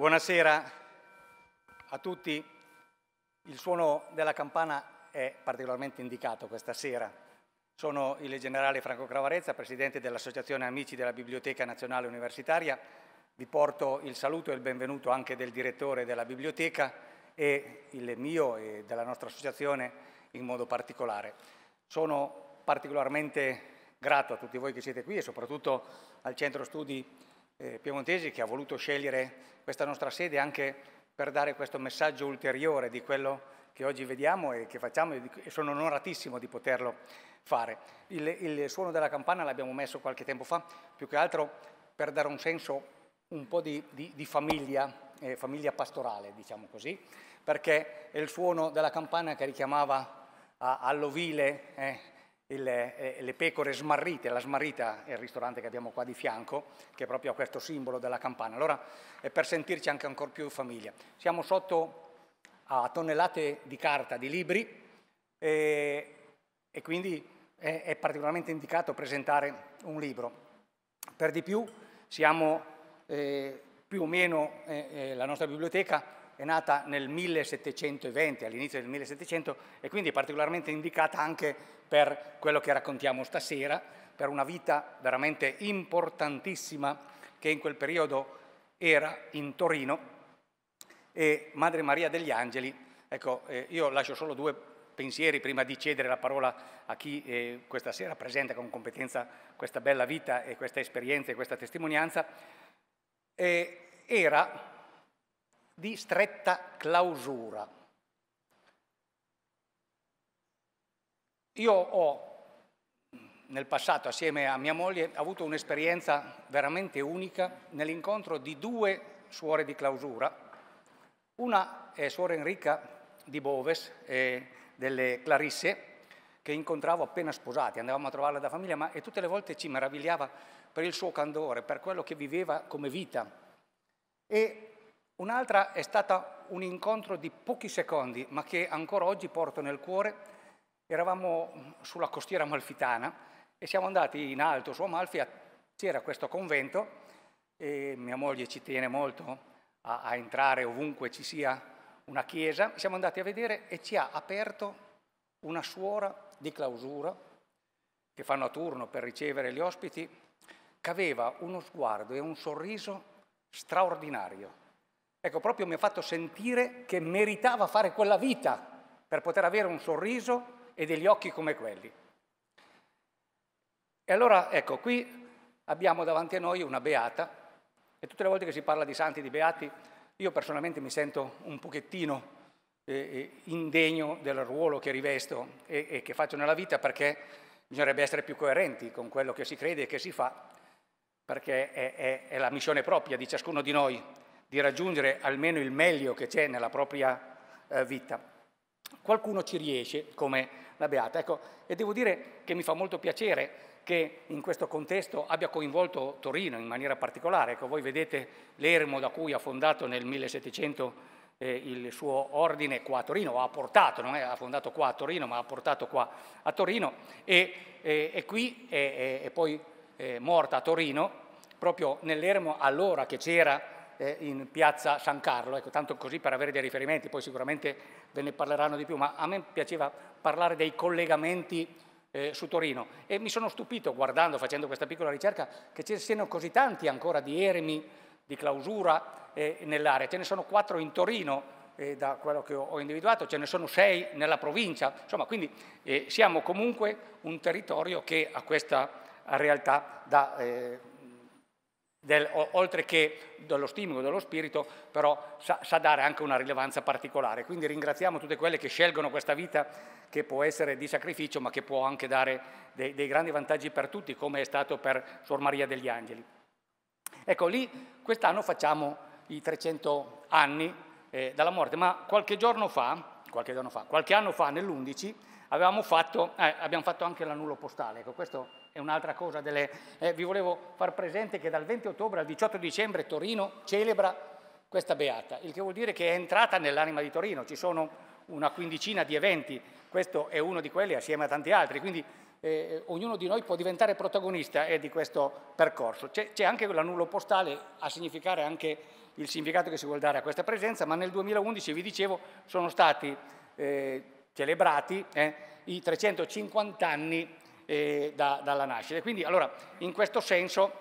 Buonasera a tutti. Il suono della campana è particolarmente indicato questa sera. Sono il generale Franco Cravarezza, presidente dell'Associazione Amici della Biblioteca Nazionale Universitaria. Vi porto il saluto e il benvenuto anche del direttore della biblioteca e il mio e della nostra associazione in modo particolare. Sono particolarmente grato a tutti voi che siete qui e soprattutto al Centro Studi eh, Piemontesi che ha voluto scegliere questa nostra sede anche per dare questo messaggio ulteriore di quello che oggi vediamo e che facciamo e sono onoratissimo di poterlo fare. Il, il suono della campana l'abbiamo messo qualche tempo fa, più che altro per dare un senso un po' di, di, di famiglia, eh, famiglia pastorale, diciamo così, perché è il suono della campana che richiamava all'ovile, eh, il, eh, eh, le pecore smarrite, la smarrita è il ristorante che abbiamo qua di fianco, che è proprio questo simbolo della campana. Allora è per sentirci anche ancora più in famiglia. Siamo sotto a tonnellate di carta, di libri, e, e quindi è, è particolarmente indicato presentare un libro. Per di più siamo eh, più o meno, eh, eh, la nostra biblioteca è nata nel 1720, all'inizio del 1700, e quindi è particolarmente indicata anche per quello che raccontiamo stasera, per una vita veramente importantissima che in quel periodo era in Torino e Madre Maria degli Angeli. Ecco, eh, io lascio solo due pensieri prima di cedere la parola a chi eh, questa sera presenta con competenza questa bella vita e questa esperienza e questa testimonianza. Eh, era di stretta clausura Io ho nel passato, assieme a mia moglie, avuto un'esperienza veramente unica nell'incontro di due suore di clausura. Una è suora Enrica di Boves, eh, delle Clarisse, che incontravo appena sposati, andavamo a trovarla da famiglia, ma e tutte le volte ci meravigliava per il suo candore, per quello che viveva come vita. E un'altra è stata un incontro di pochi secondi, ma che ancora oggi porto nel cuore, Eravamo sulla costiera amalfitana e siamo andati in alto su Amalfi, c'era questo convento e mia moglie ci tiene molto a, a entrare ovunque ci sia una chiesa. Siamo andati a vedere e ci ha aperto una suora di clausura che fanno a turno per ricevere gli ospiti, che aveva uno sguardo e un sorriso straordinario. Ecco, proprio mi ha fatto sentire che meritava fare quella vita per poter avere un sorriso e degli occhi come quelli. E allora, ecco, qui abbiamo davanti a noi una beata, e tutte le volte che si parla di santi e di beati, io personalmente mi sento un pochettino eh, eh, indegno del ruolo che rivesto e, e che faccio nella vita perché bisognerebbe essere più coerenti con quello che si crede e che si fa, perché è, è, è la missione propria di ciascuno di noi di raggiungere almeno il meglio che c'è nella propria eh, vita. Qualcuno ci riesce, come la Beata. Ecco, e devo dire che mi fa molto piacere che in questo contesto abbia coinvolto Torino in maniera particolare. Ecco, voi vedete l'Ermo da cui ha fondato nel 1700 eh, il suo ordine qua a Torino, ha portato, non è, ha fondato qua a Torino, ma ha portato qua a Torino e, e, e qui è, è, è poi eh, morta a Torino, proprio nell'Ermo allora che c'era eh, in piazza San Carlo, ecco, tanto così per avere dei riferimenti, poi sicuramente ve ne parleranno di più, ma a me piaceva parlare dei collegamenti eh, su Torino e mi sono stupito guardando, facendo questa piccola ricerca, che ci siano così tanti ancora di eremi di clausura eh, nell'area, ce ne sono quattro in Torino eh, da quello che ho individuato, ce ne sono sei nella provincia, insomma, quindi eh, siamo comunque un territorio che a questa realtà da... eh, del, oltre che dello stimolo, dello spirito, però sa, sa, dare anche una rilevanza particolare. Quindi ringraziamo tutte quelle che scelgono questa vita che può essere di sacrificio, ma che può anche dare dei, dei grandi vantaggi per tutti, come è stato per Suor Maria degli Angeli. Ecco, lì quest'anno facciamo i 300 anni eh, dalla morte, ma qualche giorno fa, qualche, giorno fa, qualche anno fa, nell'11, eh, abbiamo fatto anche l'annullo postale. Ecco, questo è un'altra cosa. Delle, eh, vi volevo far presente che dal 20 ottobre al 18 dicembre Torino celebra questa beata, il che vuol dire che è entrata nell'anima di Torino. Ci sono una quindicina di eventi, questo è uno di quelli assieme a tanti altri, quindi eh, ognuno di noi può diventare protagonista eh, di questo percorso. C'è, c'è anche l'annullo postale a significare anche il significato che si vuole dare a questa presenza, ma nel 2011, vi dicevo, sono stati eh, celebrati eh, i 350 anni eh, da, dalla nascita. Quindi allora, in questo senso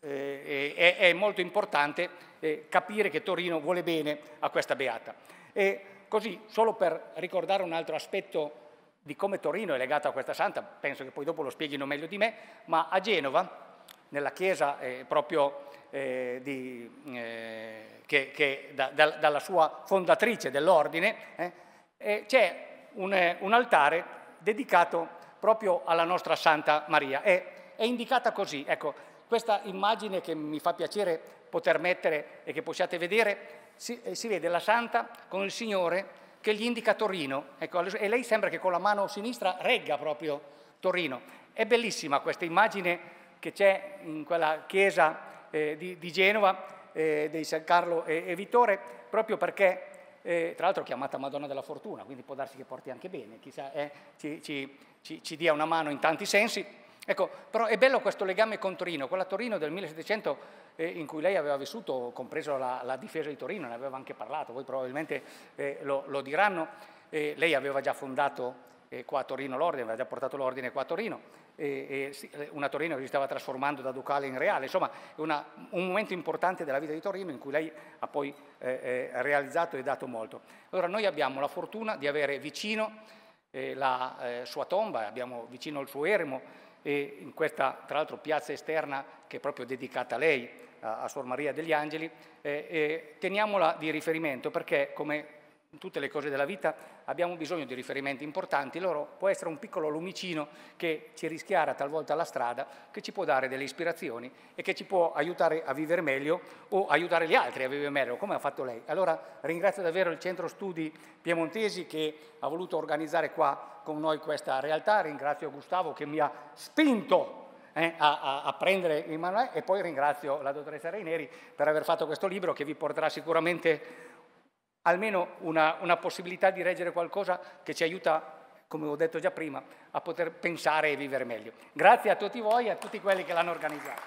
eh, eh, è, è, molto importante eh, capire che Torino vuole bene a questa beata. E così, solo per ricordare un altro aspetto di come Torino è legato a questa santa, penso che poi dopo lo spieghino meglio di me, ma a Genova, nella chiesa eh, proprio eh, di, eh, che, che da, da, dalla sua fondatrice dell'ordine, eh, eh c'è un, un, altare dedicato proprio alla nostra Santa Maria. È, è indicata così, ecco, questa immagine che mi fa piacere poter mettere e che possiate vedere, si, eh, si vede la Santa con il Signore che gli indica Torino, ecco, e lei sembra che con la mano sinistra regga proprio Torino. È bellissima questa immagine che c'è in quella chiesa eh, di, di, Genova eh, dei San Carlo e, e Vittore, proprio perché eh, tra l'altro chiamata Madonna della Fortuna, quindi può darsi che porti anche bene, chissà, eh, ci, ci, ci, ci dia una mano in tanti sensi. Ecco, però è bello questo legame con Torino, quella Torino del 1700 eh, in cui lei aveva vissuto, compreso la, la, difesa di Torino, ne aveva anche parlato, voi probabilmente eh, lo, lo, diranno, eh, lei aveva già fondato eh, qua a Torino l'ordine, aveva già portato l'ordine qua a Torino, eh, una Torino che si stava trasformando da ducale in reale, insomma una, un momento importante della vita di Torino in cui lei ha poi eh, realizzato e dato molto. Allora noi abbiamo la fortuna di avere vicino eh, la eh, sua tomba, abbiamo vicino il suo eremo e in questa tra l'altro piazza esterna che è proprio dedicata a lei, a, a Suor Maria degli Angeli, eh, eh, teniamola di riferimento perché come tutte le cose della vita abbiamo bisogno di riferimenti importanti, loro può essere un piccolo lumicino che ci rischiara talvolta la strada, che ci può dare delle ispirazioni e che ci può aiutare a vivere meglio o aiutare gli altri a vivere meglio, come ha fatto lei. Allora ringrazio davvero il Centro Studi Piemontesi che ha voluto organizzare qua con noi questa realtà, ringrazio Gustavo che mi ha spinto eh, a, a, prendere in mano e poi ringrazio la dottoressa Reineri per aver fatto questo libro che vi porterà sicuramente almeno una, una possibilità di reggere qualcosa che ci aiuta, come ho detto già prima, a poter pensare e vivere meglio. Grazie a tutti voi e a tutti quelli che l'hanno organizzato.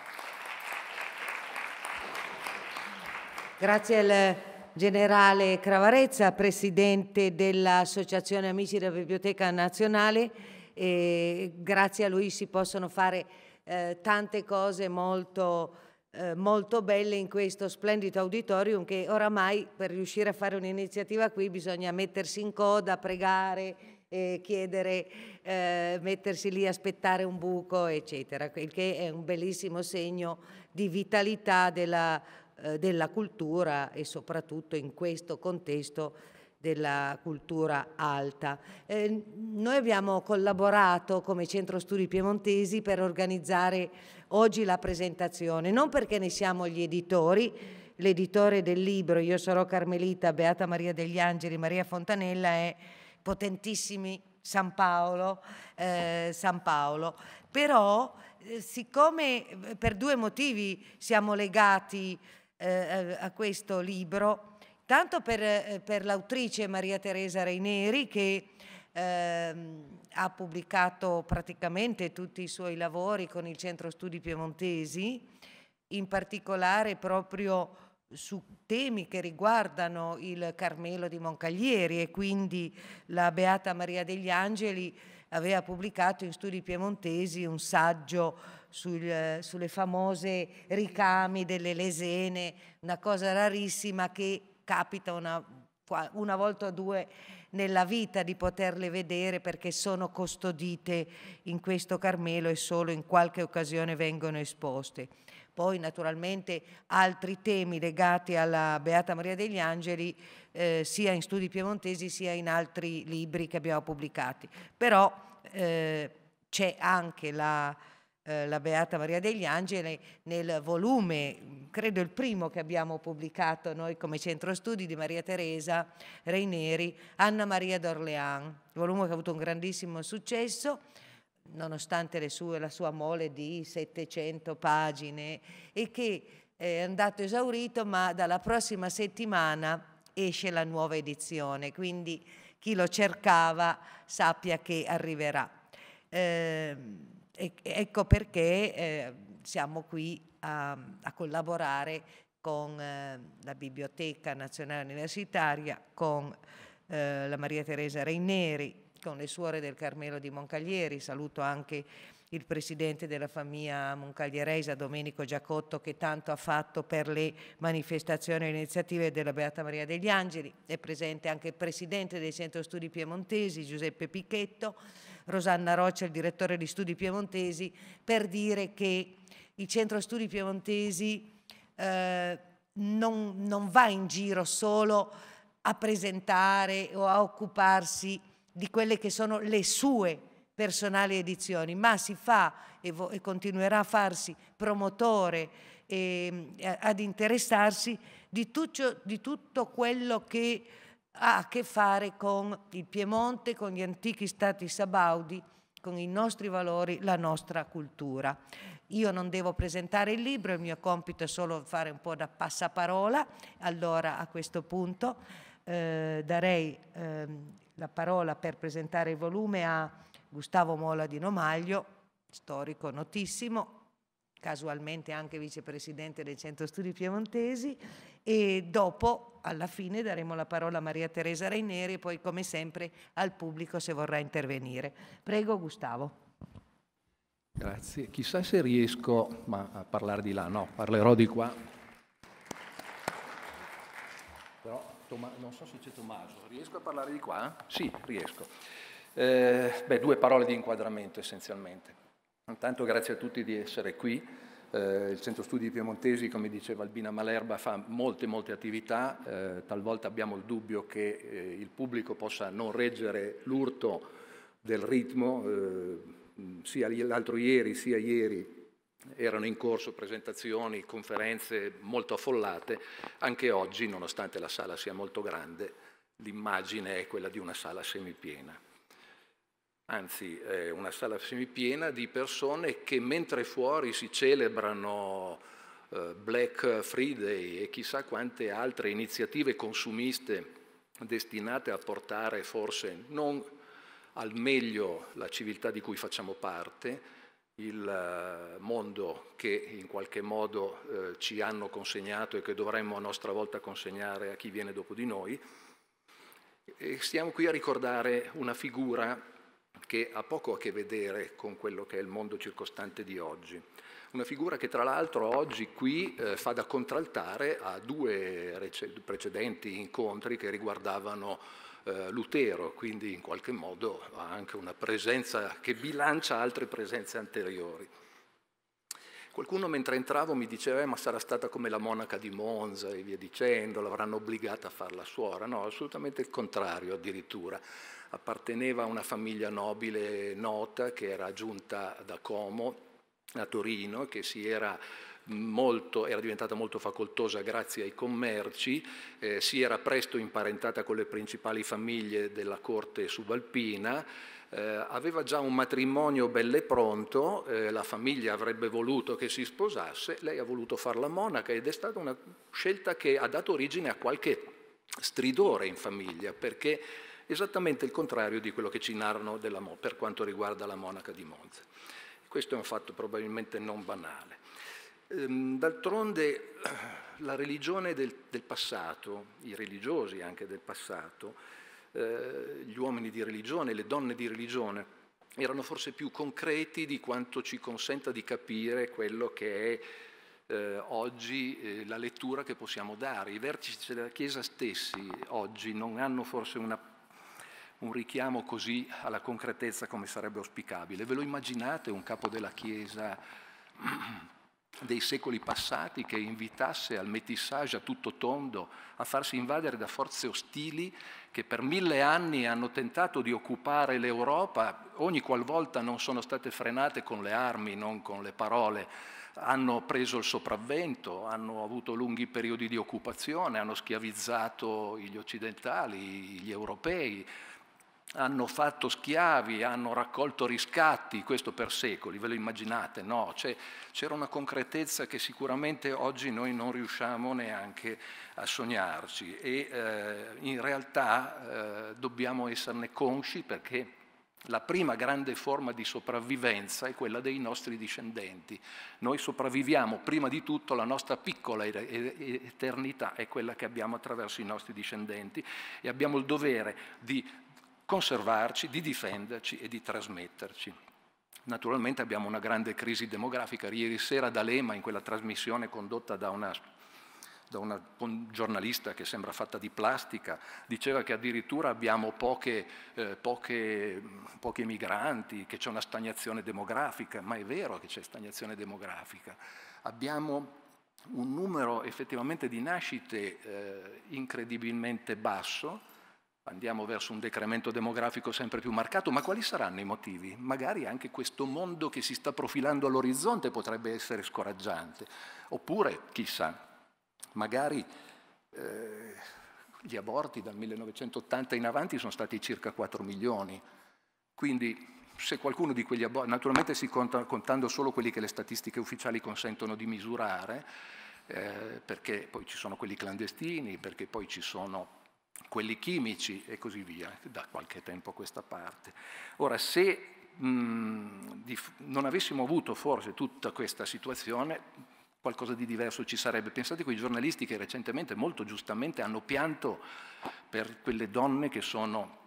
Grazie al generale Cravarezza, presidente dell'Associazione Amici della Biblioteca Nazionale. E grazie a lui si possono fare eh, tante cose molto eh, molto belle in questo splendido auditorium che oramai per riuscire a fare un'iniziativa qui bisogna mettersi in coda, pregare, eh, chiedere, eh, mettersi lì, aspettare un buco, eccetera, il che è un bellissimo segno di vitalità della, eh, della cultura e soprattutto in questo contesto della cultura alta. Eh, noi abbiamo collaborato come Centro Studi Piemontesi per organizzare oggi la presentazione, non perché ne siamo gli editori, l'editore del libro Io sarò Carmelita, Beata Maria degli Angeli, Maria Fontanella è potentissimi San Paolo, eh, San Paolo. però eh, siccome eh, per due motivi siamo legati eh, a questo libro, tanto per, eh, per l'autrice Maria Teresa Reineri che ehm, ha pubblicato praticamente tutti i suoi lavori con il Centro Studi Piemontesi, in particolare proprio su temi che riguardano il Carmelo di Moncaglieri e quindi la Beata Maria degli Angeli aveva pubblicato in studi piemontesi un saggio sul, sulle famose ricami delle lesene, una cosa rarissima che capita una, una volta o due nella vita di poterle vedere perché sono custodite in questo Carmelo e solo in qualche occasione vengono esposte. Poi naturalmente altri temi legati alla Beata Maria degli Angeli eh, sia in studi piemontesi sia in altri libri che abbiamo pubblicati. Però eh, c'è anche la eh, la Beata Maria degli Angeli nel volume, credo il primo che abbiamo pubblicato noi come centro studi di Maria Teresa Reineri, Anna Maria d'Orléans, volume che ha avuto un grandissimo successo nonostante sue, la sua mole di 700 pagine e che eh, è andato esaurito, ma dalla prossima settimana esce la nuova edizione, quindi chi lo cercava sappia che arriverà. Eh, e, ecco perché eh, siamo qui a, a collaborare con eh, la Biblioteca Nazionale Universitaria, con eh, la Maria Teresa Reineri, con le suore del Carmelo di Moncaglieri. Saluto anche il presidente della famiglia Moncaglieresa, Domenico Giacotto, che tanto ha fatto per le manifestazioni e iniziative della Beata Maria degli Angeli. È presente anche il presidente del Centro Studi Piemontesi, Giuseppe Picchetto Rosanna Roccia, il direttore di studi piemontesi, per dire che il centro studi piemontesi eh, non, non va in giro solo a presentare o a occuparsi di quelle che sono le sue personali edizioni, ma si fa e, e continuerà a farsi promotore e, eh, ad interessarsi di tutto, di tutto quello che ha a che fare con il Piemonte, con gli antichi stati sabaudi, con i nostri valori, la nostra cultura. Io non devo presentare il libro, il mio compito è solo fare un po' da passaparola, allora a questo punto eh, darei eh, la parola per presentare il volume a Gustavo Mola di Nomaglio, storico notissimo, casualmente anche vicepresidente del Centro Studi Piemontesi e dopo alla fine daremo la parola a Maria Teresa Raineri e poi come sempre al pubblico se vorrà intervenire. Prego Gustavo. Grazie, chissà se riesco ma, a parlare di là, no, parlerò di qua. Però Toma, non so se c'è Tommaso, riesco a parlare di qua? Sì, riesco. Eh, beh, due parole di inquadramento essenzialmente. Intanto grazie a tutti di essere qui. Eh, il Centro Studi Piemontesi, come diceva Albina Malerba, fa molte, molte attività. Eh, talvolta abbiamo il dubbio che eh, il pubblico possa non reggere l'urto del ritmo. Eh, sia l'altro ieri, sia ieri erano in corso presentazioni, conferenze molto affollate. Anche oggi, nonostante la sala sia molto grande, l'immagine è quella di una sala semipiena anzi è una sala semipiena di persone che mentre fuori si celebrano eh, Black Friday e chissà quante altre iniziative consumiste destinate a portare forse non al meglio la civiltà di cui facciamo parte, il eh, mondo che in qualche modo eh, ci hanno consegnato e che dovremmo a nostra volta consegnare a chi viene dopo di noi. E stiamo qui a ricordare una figura che ha poco a che vedere con quello che è il mondo circostante di oggi. Una figura che tra l'altro oggi qui eh, fa da contraltare a due precedenti incontri che riguardavano eh, Lutero, quindi in qualche modo ha anche una presenza che bilancia altre presenze anteriori. Qualcuno mentre entravo mi diceva, eh, ma sarà stata come la monaca di Monza e via dicendo, l'avranno obbligata a far la suora. No, assolutamente il contrario addirittura apparteneva a una famiglia nobile nota che era giunta da Como a Torino, che era, molto, era diventata molto facoltosa grazie ai commerci, eh, si era presto imparentata con le principali famiglie della corte subalpina, eh, aveva già un matrimonio belle pronto, eh, la famiglia avrebbe voluto che si sposasse, lei ha voluto farla monaca ed è stata una scelta che ha dato origine a qualche stridore in famiglia, perché esattamente il contrario di quello che ci narrano della, per quanto riguarda la monaca di Monza. Questo è un fatto probabilmente non banale. Ehm, d'altronde la religione del, del, passato, i religiosi anche del passato, eh, gli uomini di religione, le donne di religione, erano forse più concreti di quanto ci consenta di capire quello che è eh, oggi eh, la lettura che possiamo dare. I vertici della Chiesa stessi oggi non hanno forse una un richiamo così alla concretezza come sarebbe auspicabile. Ve lo immaginate un capo della Chiesa dei secoli passati che invitasse al metissage a tutto tondo a farsi invadere da forze ostili che per mille anni hanno tentato di occupare l'Europa, ogni qualvolta non sono state frenate con le armi, non con le parole, hanno preso il sopravvento, hanno avuto lunghi periodi di occupazione, hanno schiavizzato gli occidentali, gli europei, hanno fatto schiavi, hanno raccolto riscatti, questo per secoli, ve lo immaginate? No, c'era una concretezza che sicuramente oggi noi non riusciamo neanche a sognarci e eh, in realtà eh, dobbiamo esserne consci perché la prima grande forma di sopravvivenza è quella dei nostri discendenti. Noi sopravviviamo prima di tutto la nostra piccola eternità, è quella che abbiamo attraverso i nostri discendenti e abbiamo il dovere di conservarci, di difenderci e di trasmetterci. Naturalmente abbiamo una grande crisi demografica. Ieri sera D'Alema, in quella trasmissione condotta da una da una giornalista che sembra fatta di plastica, diceva che addirittura abbiamo poche, eh, poche, pochi migranti, che c'è una stagnazione demografica, ma è vero che c'è stagnazione demografica. Abbiamo un numero effettivamente di nascite eh, incredibilmente basso, andiamo verso un decremento demografico sempre più marcato, ma quali saranno i motivi? Magari anche questo mondo che si sta profilando all'orizzonte potrebbe essere scoraggiante, oppure, chissà, magari eh, gli aborti dal 1980 in avanti sono stati circa 4 milioni, quindi se qualcuno di quegli aborti, naturalmente si conta contando solo quelli che le statistiche ufficiali consentono di misurare, eh, perché poi ci sono quelli clandestini, perché poi ci sono quelli chimici e così via, da qualche tempo a questa parte. Ora, se mh, non avessimo avuto forse tutta questa situazione, qualcosa di diverso ci sarebbe. Pensate a quei giornalisti che recentemente, molto giustamente, hanno pianto per quelle donne che sono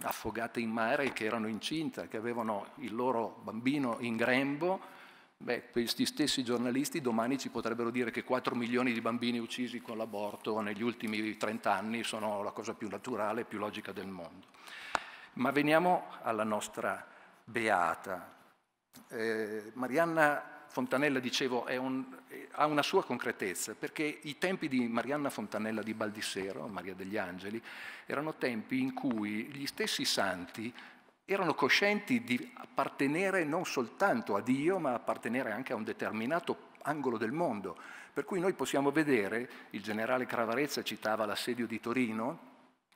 affogate in mare, che erano incinte, che avevano il loro bambino in grembo Beh, questi stessi giornalisti domani ci potrebbero dire che 4 milioni di bambini uccisi con l'aborto negli ultimi 30 anni sono la cosa più naturale e più logica del mondo. Ma veniamo alla nostra beata. Eh, Marianna Fontanella, dicevo, un, ha una sua concretezza, perché i tempi di Marianna Fontanella di Baldissero, Maria degli Angeli, erano tempi in cui gli stessi santi erano coscienti di appartenere non soltanto a Dio, ma appartenere anche a un determinato angolo del mondo. Per cui noi possiamo vedere, il generale Cravarezza citava l'assedio di Torino,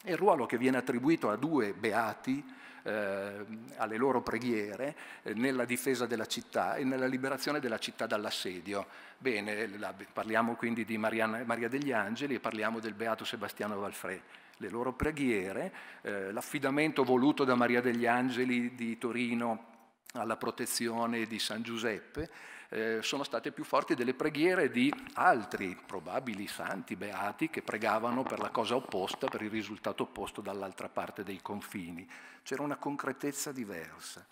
e il ruolo che viene attribuito a due beati, eh, alle loro preghiere, eh, nella difesa della città e nella liberazione della città dall'assedio. Bene, la, parliamo quindi di Mariana, Maria degli Angeli e parliamo del beato Sebastiano Valfrè le loro preghiere, eh, l'affidamento voluto da Maria degli Angeli di Torino alla protezione di San Giuseppe, eh, sono state più forti delle preghiere di altri probabili santi, beati, che pregavano per la cosa opposta, per il risultato opposto dall'altra parte dei confini. C'era una concretezza diversa.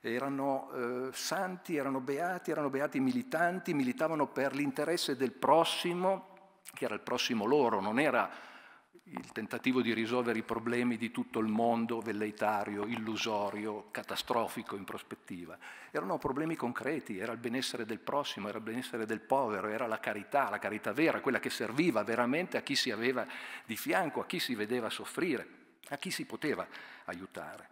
Erano eh, santi, erano beati, erano beati militanti, militavano per l'interesse del prossimo, che era il prossimo loro, non era il tentativo di risolvere i problemi di tutto il mondo velleitario, illusorio, catastrofico in prospettiva. Erano problemi concreti, era il benessere del prossimo, era il benessere del povero, era la carità, la carità vera, quella che serviva veramente a chi si aveva di fianco, a chi si vedeva soffrire, a chi si poteva aiutare.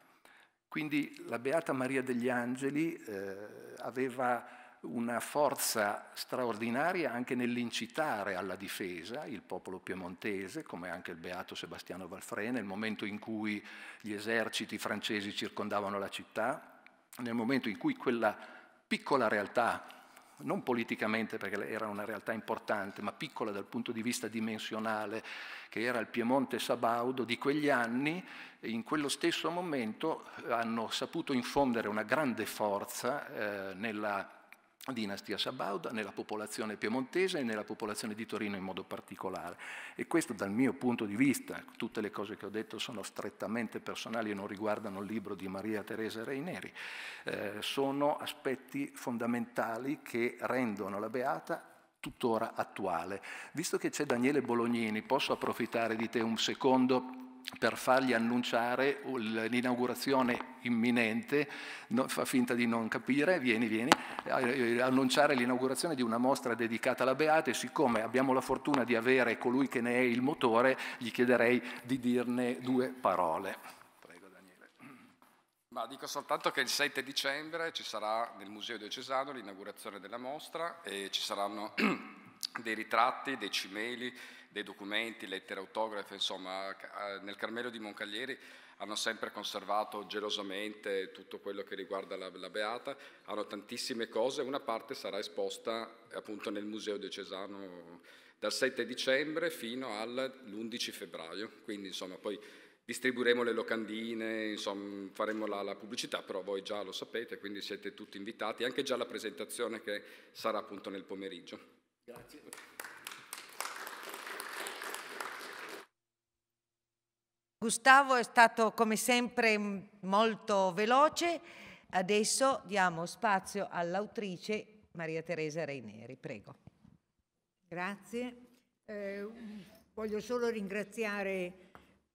Quindi la Beata Maria degli Angeli eh, aveva una forza straordinaria anche nell'incitare alla difesa il popolo piemontese, come anche il beato Sebastiano Valfre, nel momento in cui gli eserciti francesi circondavano la città, nel momento in cui quella piccola realtà non politicamente perché era una realtà importante, ma piccola dal punto di vista dimensionale, che era il Piemonte Sabaudo di quegli anni, in quello stesso momento hanno saputo infondere una grande forza eh, nella dinastia Sabauda, nella popolazione piemontese e nella popolazione di Torino in modo particolare. E questo dal mio punto di vista, tutte le cose che ho detto sono strettamente personali e non riguardano il libro di Maria Teresa Reineri, eh, sono aspetti fondamentali che rendono la Beata tuttora attuale. Visto che c'è Daniele Bolognini, posso approfittare di te un secondo per fargli annunciare l'inaugurazione imminente, no, fa finta di non capire, vieni, vieni, eh, annunciare l'inaugurazione di una mostra dedicata alla Beata e siccome abbiamo la fortuna di avere colui che ne è il motore, gli chiederei di dirne due parole. Prego Daniele. Ma dico soltanto che il 7 dicembre ci sarà nel Museo Diocesano l'inaugurazione della mostra e ci saranno dei ritratti, dei cimeli, dei documenti, lettere autografe, insomma nel Carmelo di Moncaglieri hanno sempre conservato gelosamente tutto quello che riguarda la, la Beata, hanno tantissime cose, una parte sarà esposta appunto nel Museo Diocesano dal 7 dicembre fino all'11 febbraio, quindi insomma poi distribuiremo le locandine, insomma, faremo la, la, pubblicità, però voi già lo sapete, quindi siete tutti invitati, anche già la presentazione che sarà appunto nel pomeriggio. Grazie. Gustavo è stato come sempre molto veloce, adesso diamo spazio all'autrice Maria Teresa Reineri, prego. Grazie, eh, voglio solo ringraziare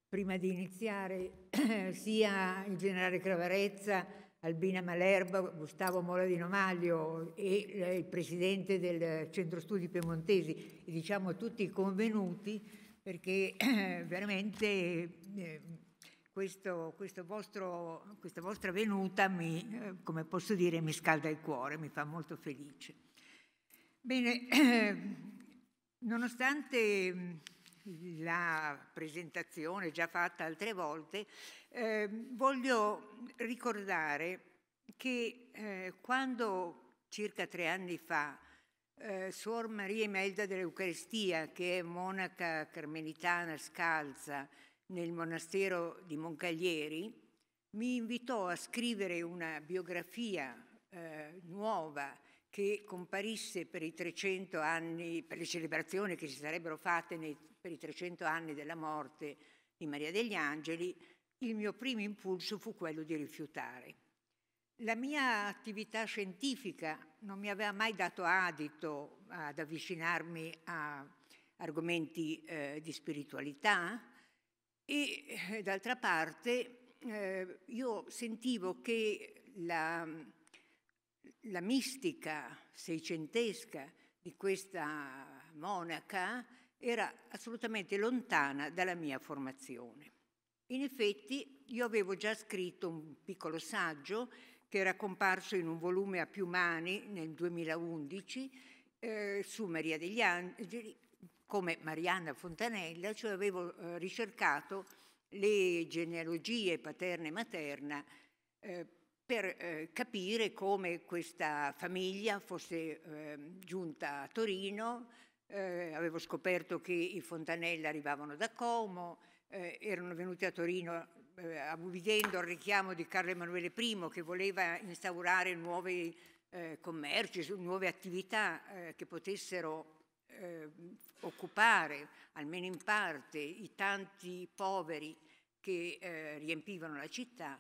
prima di iniziare sia il generale Cravarezza, Albina Malerba, Gustavo Moladino Maglio e eh, il presidente del Centro Studi Piemontesi e diciamo tutti i convenuti perché veramente eh, questo, questo vostro, questa vostra venuta mi, eh, come posso dire, mi scalda il cuore, mi fa molto felice. Bene, nonostante la presentazione già fatta altre volte, ehm, voglio ricordare che eh, quando circa tre anni fa eh, Suor Maria Imelda dell'Eucaristia, che è monaca carmelitana scalza nel monastero di Moncaglieri, mi invitò a scrivere una biografia eh, nuova che comparisse per i 300 anni, per le celebrazioni che si sarebbero fatte nei, per i 300 anni della morte di Maria degli Angeli, il mio primo impulso fu quello di rifiutare la mia attività scientifica non mi aveva mai dato adito ad avvicinarmi a argomenti eh, di spiritualità e eh, d'altra parte eh, io sentivo che la, la mistica seicentesca di questa monaca era assolutamente lontana dalla mia formazione. In effetti io avevo già scritto un piccolo saggio che era comparso in un volume a più mani nel 2011 eh, su Maria degli Angeli, come Marianna Fontanella, cioè avevo eh, ricercato le genealogie paterna e materna eh, per eh, capire come questa famiglia fosse ehm, giunta a Torino. Eh, avevo scoperto che i Fontanella arrivavano da Como, eh, erano venuti a Torino eh, al richiamo di Carlo Emanuele I che voleva instaurare nuovi eh, commerci, nuove attività eh, che potessero eh, occupare almeno in parte i tanti poveri che eh, riempivano la città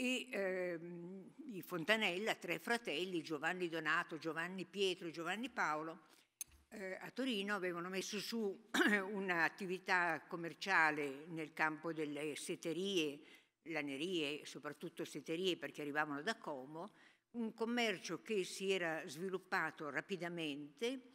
e ehm, i Fontanella, tre fratelli, Giovanni Donato, Giovanni Pietro e Giovanni Paolo, eh, a Torino avevano messo su un'attività commerciale nel campo delle seterie, lanerie, soprattutto seterie perché arrivavano da Como, un commercio che si era sviluppato rapidamente,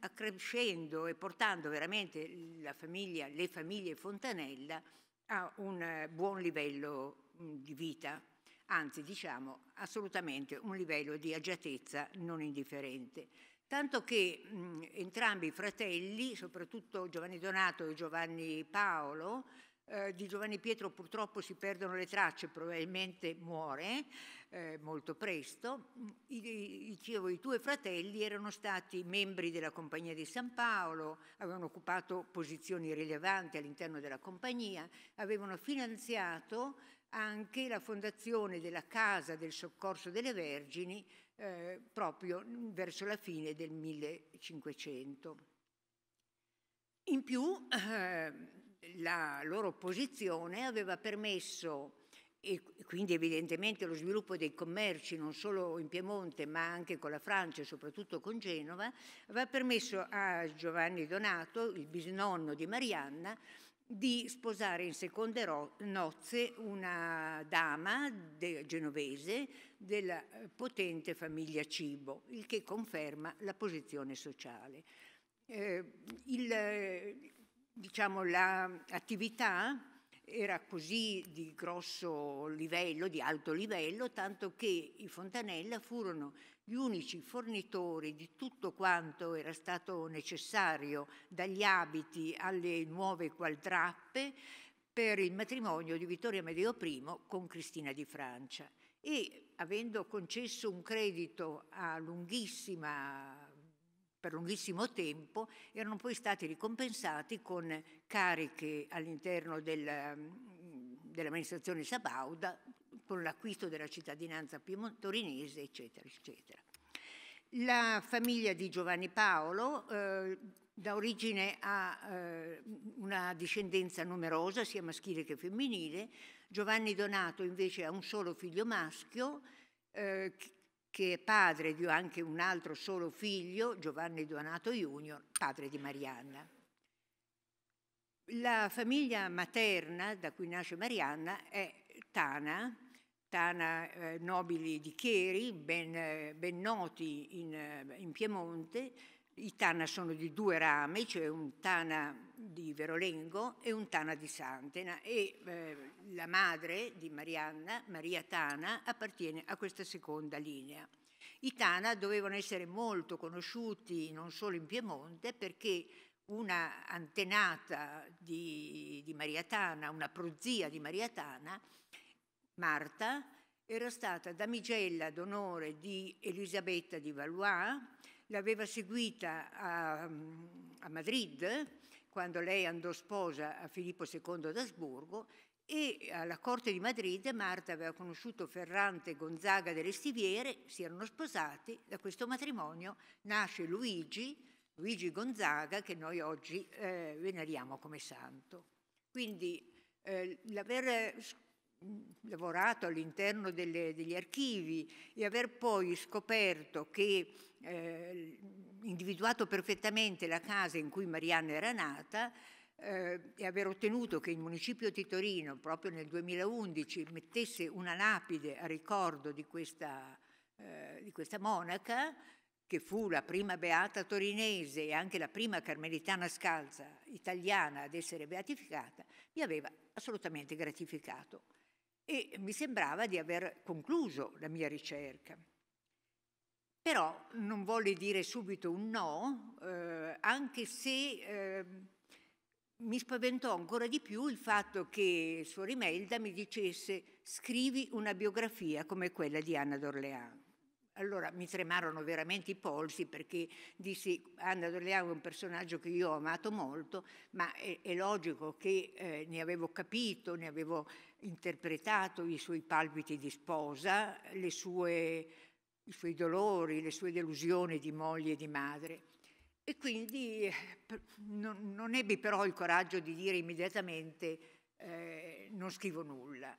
accrescendo e portando veramente famiglia, le famiglie Fontanella a un eh, buon livello mm, di vita, anzi diciamo assolutamente un livello di agiatezza non indifferente. Tanto che mh, entrambi i fratelli, soprattutto Giovanni Donato e Giovanni Paolo, eh, di Giovanni Pietro purtroppo si perdono le tracce, probabilmente muore eh, molto presto. I, i, i due fratelli erano stati membri della Compagnia di San Paolo, avevano occupato posizioni rilevanti all'interno della Compagnia, avevano finanziato anche la fondazione della Casa del Soccorso delle Vergini eh, proprio verso la fine del 1500. In più eh, la loro posizione aveva permesso e quindi evidentemente lo sviluppo dei commerci non solo in Piemonte ma anche con la Francia e soprattutto con Genova aveva permesso a Giovanni Donato, il bisnonno di Marianna, di sposare in seconde nozze una dama de genovese della eh, potente famiglia Cibo, il che conferma la posizione sociale. Eh, L'attività diciamo, era così di grosso livello, di alto livello, tanto che i Fontanella furono gli unici fornitori di tutto quanto era stato necessario, dagli abiti alle nuove qualdrappe, per il matrimonio di Vittorio Amedeo I con Cristina di Francia. E avendo concesso un credito a lunghissima per lunghissimo tempo, erano poi stati ricompensati con cariche all'interno della, mm, dell'amministrazione Sabauda, con l'acquisto della cittadinanza piemontorinese, eccetera, eccetera. La famiglia di Giovanni Paolo eh, dà origine ha eh, una discendenza numerosa, sia maschile che femminile. Giovanni Donato invece ha un solo figlio maschio, eh, che è padre di anche un altro solo figlio, Giovanni Donato Junior, padre di Marianna. La famiglia materna da cui nasce Marianna è Tana, Tana eh, nobili di Chieri, ben, eh, ben noti in, eh, in Piemonte, i tana sono di due rami, cioè un tana di Verolengo e un tana di Santena e eh, la madre di Marianna, Maria Tana, appartiene a questa seconda linea. I tana dovevano essere molto conosciuti non solo in Piemonte perché una antenata di, di Maria Tana, una prozia di Maria Tana, Marta, era stata damigella d'onore di Elisabetta di Valois l'aveva seguita a, mm, a Madrid quando lei andò sposa a Filippo II d'Asburgo e alla corte di Madrid Marta aveva conosciuto Ferrante Gonzaga delle Stiviere, si erano sposati, da questo matrimonio nasce Luigi, Luigi Gonzaga che noi oggi eh, veneriamo come santo. Quindi eh, l'aver lavorato all'interno delle, degli archivi e aver poi scoperto che eh, individuato perfettamente la casa in cui Marianna era nata eh, e aver ottenuto che il municipio di Torino proprio nel 2011 mettesse una lapide a ricordo di questa, eh, di questa monaca che fu la prima beata torinese e anche la prima carmelitana scalza italiana ad essere beatificata, mi aveva assolutamente gratificato e mi sembrava di aver concluso la mia ricerca. Però non volle dire subito un no, eh, anche se eh, mi spaventò ancora di più il fatto che Suor Imelda mi dicesse scrivi una biografia come quella di Anna d'Orleans. Allora mi tremarono veramente i polsi perché dissi Anna D'Orleano è un personaggio che io ho amato molto, ma è, è logico che eh, ne avevo capito, ne avevo interpretato i suoi palpiti di sposa, sue, i suoi dolori, le sue delusioni di moglie e di madre. E quindi eh, non, non ebbi però il coraggio di dire immediatamente eh, non scrivo nulla.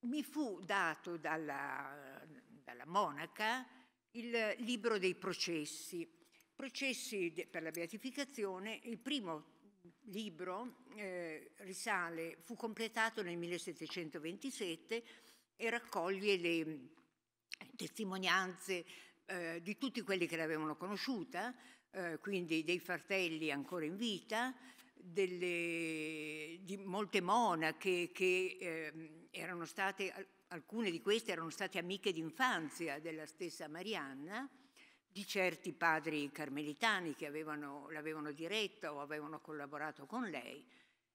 Mi fu dato dalla, dalla monaca il libro dei processi, processi per la beatificazione, il primo libro eh, risale, fu completato nel 1727 e raccoglie le mm, testimonianze eh, di tutti quelli che l'avevano conosciuta, eh, quindi dei fratelli ancora in vita, delle, di molte monache che ehm, erano state, alcune di queste erano state amiche d'infanzia della stessa Marianna, di certi padri carmelitani che avevano, l'avevano diretta o avevano collaborato con lei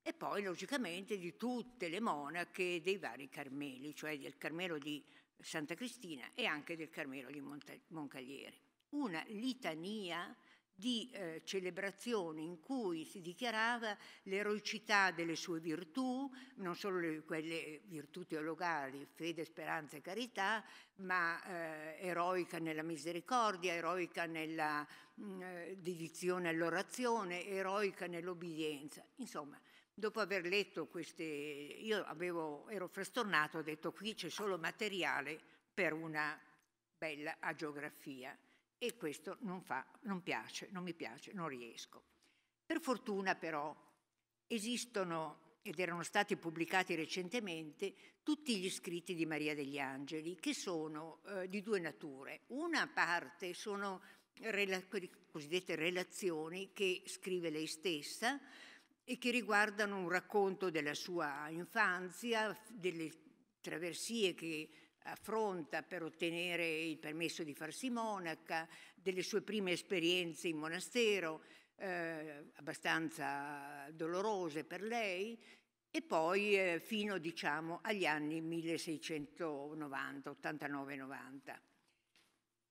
e poi logicamente di tutte le monache dei vari Carmeli, cioè del Carmelo di Santa Cristina e anche del Carmelo di Monta- Moncagliere. Una litania di eh, celebrazione in cui si dichiarava l'eroicità delle sue virtù, non solo le, quelle virtù teologali, fede, speranza e carità, ma eh, eroica nella misericordia, eroica nella mh, mm, eh, dedizione all'orazione, eroica nell'obbedienza. Insomma, dopo aver letto queste, io avevo, ero frastornato, ho detto qui c'è solo materiale per una bella agiografia e questo non, fa, non piace, non mi piace, non riesco. Per fortuna però esistono ed erano stati pubblicati recentemente tutti gli scritti di Maria degli Angeli, che sono eh, di due nature. Una parte sono rela- cosiddette relazioni che scrive lei stessa e che riguardano un racconto della sua infanzia, delle traversie che affronta per ottenere il permesso di farsi monaca, delle sue prime esperienze in monastero, eh, abbastanza dolorose per lei, e poi eh, fino diciamo, agli anni 1690, 89-90.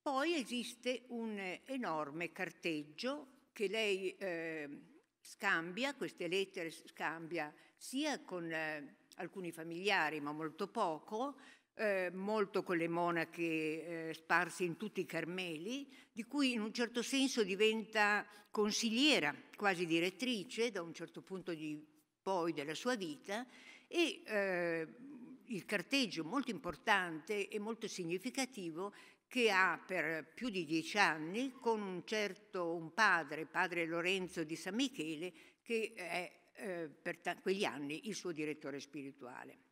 Poi esiste un enorme carteggio che lei eh, scambia, queste lettere scambia sia con eh, alcuni familiari ma molto poco, eh, molto con le monache eh, sparse in tutti i Carmeli, di cui in un certo senso diventa consigliera, quasi direttrice da un certo punto di poi della sua vita e eh, il carteggio molto importante e molto significativo che ha per più di dieci anni con un certo un padre, padre Lorenzo di San Michele, che è eh, per quegli anni il suo direttore spirituale.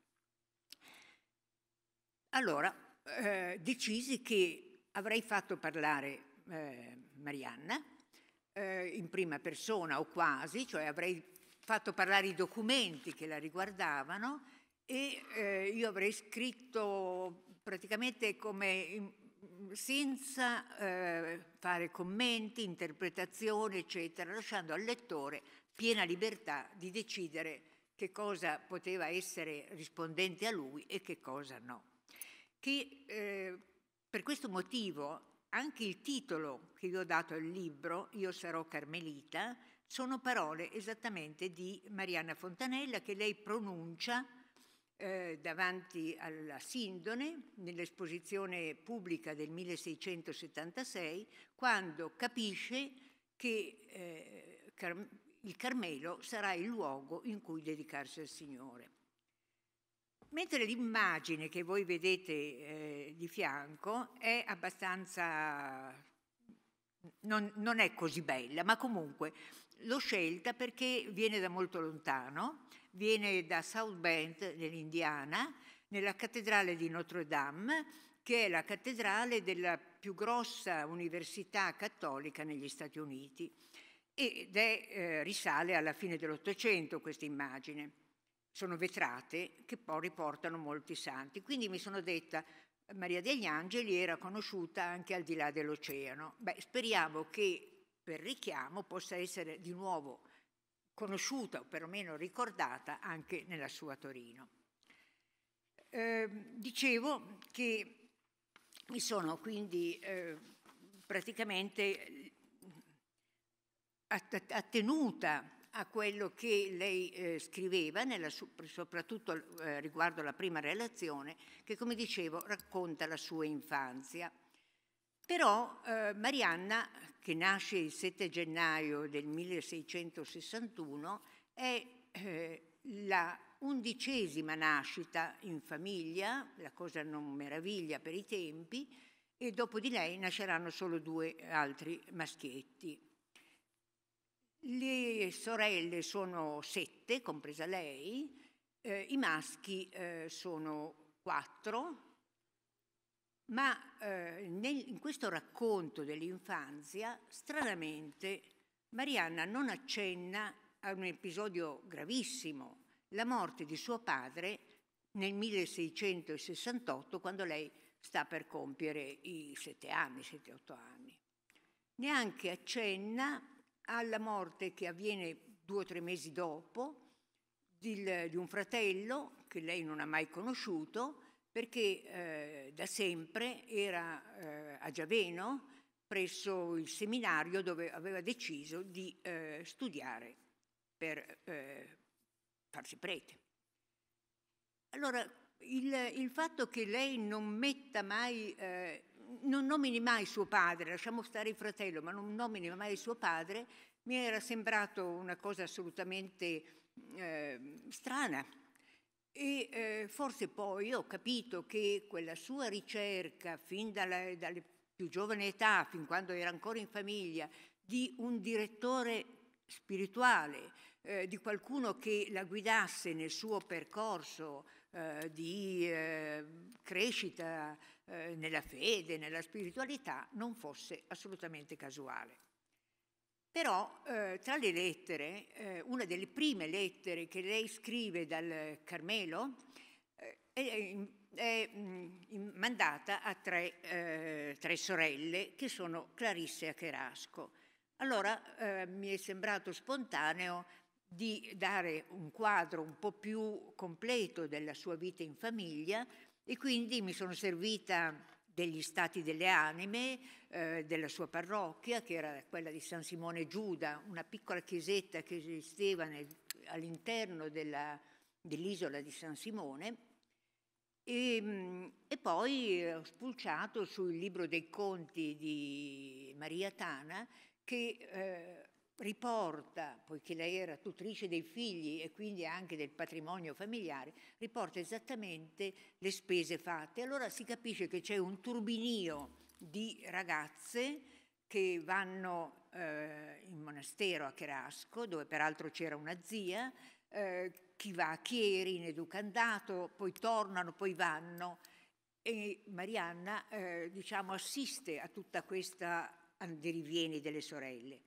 Allora, eh, decisi che avrei fatto parlare eh, Marianna eh, in prima persona o quasi, cioè avrei fatto parlare i documenti che la riguardavano e eh, io avrei scritto praticamente come in, senza eh, fare commenti, interpretazioni, eccetera, lasciando al lettore piena libertà di decidere che cosa poteva essere rispondente a lui e che cosa no che eh, per questo motivo anche il titolo che io ho dato al libro, Io sarò Carmelita, sono parole esattamente di Marianna Fontanella che lei pronuncia eh, davanti alla Sindone nell'esposizione pubblica del 1676 quando capisce che eh, Car- il Carmelo sarà il luogo in cui dedicarsi al Signore. Mentre l'immagine che voi vedete eh, di fianco è abbastanza... Non, non è così bella, ma comunque l'ho scelta perché viene da molto lontano, viene da South Bend, nell'Indiana, nella cattedrale di Notre Dame, che è la cattedrale della più grossa università cattolica negli Stati Uniti. Ed è, eh, risale alla fine dell'Ottocento questa immagine sono vetrate che poi riportano molti santi. Quindi mi sono detta, Maria degli Angeli era conosciuta anche al di là dell'oceano. Beh, speriamo che per richiamo possa essere di nuovo conosciuta o perlomeno ricordata anche nella sua Torino. Eh, dicevo che mi sono quindi ehm, eh, praticamente attenuta a quello che lei eh, scriveva, nella, soprattutto eh, riguardo alla prima relazione, che come dicevo racconta la sua infanzia. Però eh, Marianna, che nasce il 7 gennaio del 1661, è eh, la undicesima nascita in famiglia, la cosa non meraviglia per i tempi, e dopo di lei nasceranno solo due altri maschietti. Le sorelle sono sette, compresa lei, eh, i maschi eh, sono quattro, ma eh, nel, in questo racconto dell'infanzia, stranamente, Marianna non accenna a un episodio gravissimo, la morte di suo padre nel 1668, quando lei sta per compiere i sette anni, sette, otto anni. Neanche accenna alla morte che avviene due o tre mesi dopo di, un fratello che lei non ha mai conosciuto perché eh, da sempre era eh, a Giaveno presso il seminario dove aveva deciso di eh, studiare per eh, farsi prete. Allora, il, il, fatto che lei non metta mai eh, non nomini mai suo padre, lasciamo stare il fratello, ma non nomini mai suo padre, mi era sembrato una cosa assolutamente eh, strana. E eh, forse poi ho capito che quella sua ricerca, fin dalla, dalle più giovane età, fin quando era ancora in famiglia, di un direttore spirituale, eh, di qualcuno che la guidasse nel suo percorso eh, di eh, crescita eh, nella fede, nella spiritualità, non fosse assolutamente casuale. Però eh, tra le lettere, eh, una delle prime lettere che lei scrive dal Carmelo eh, è, è mh, mm, mandata a tre, eh, tre, sorelle che sono Clarisse e Acherasco. Allora mi è sembrato spontaneo di dare un quadro un po' più completo della sua vita in famiglia e quindi mi sono servita degli stati delle anime, eh, della sua parrocchia, che era quella di San Simone Giuda, una piccola chiesetta che esisteva nel, all'interno della, dell'isola di San Simone. E, ehm, e poi ho spulciato sul libro dei conti di Maria Tana, che eh, riporta, poiché lei era tutrice dei figli e quindi anche del patrimonio familiare, riporta esattamente le spese fatte. Allora si capisce che c'è un turbinio di ragazze che vanno eh, in monastero a Cherasco, dove peraltro c'era una zia, eh, chi va a Chieri in educandato, poi tornano, poi vanno. E Marianna eh, diciamo, assiste a tutta questa andirivieni delle sorelle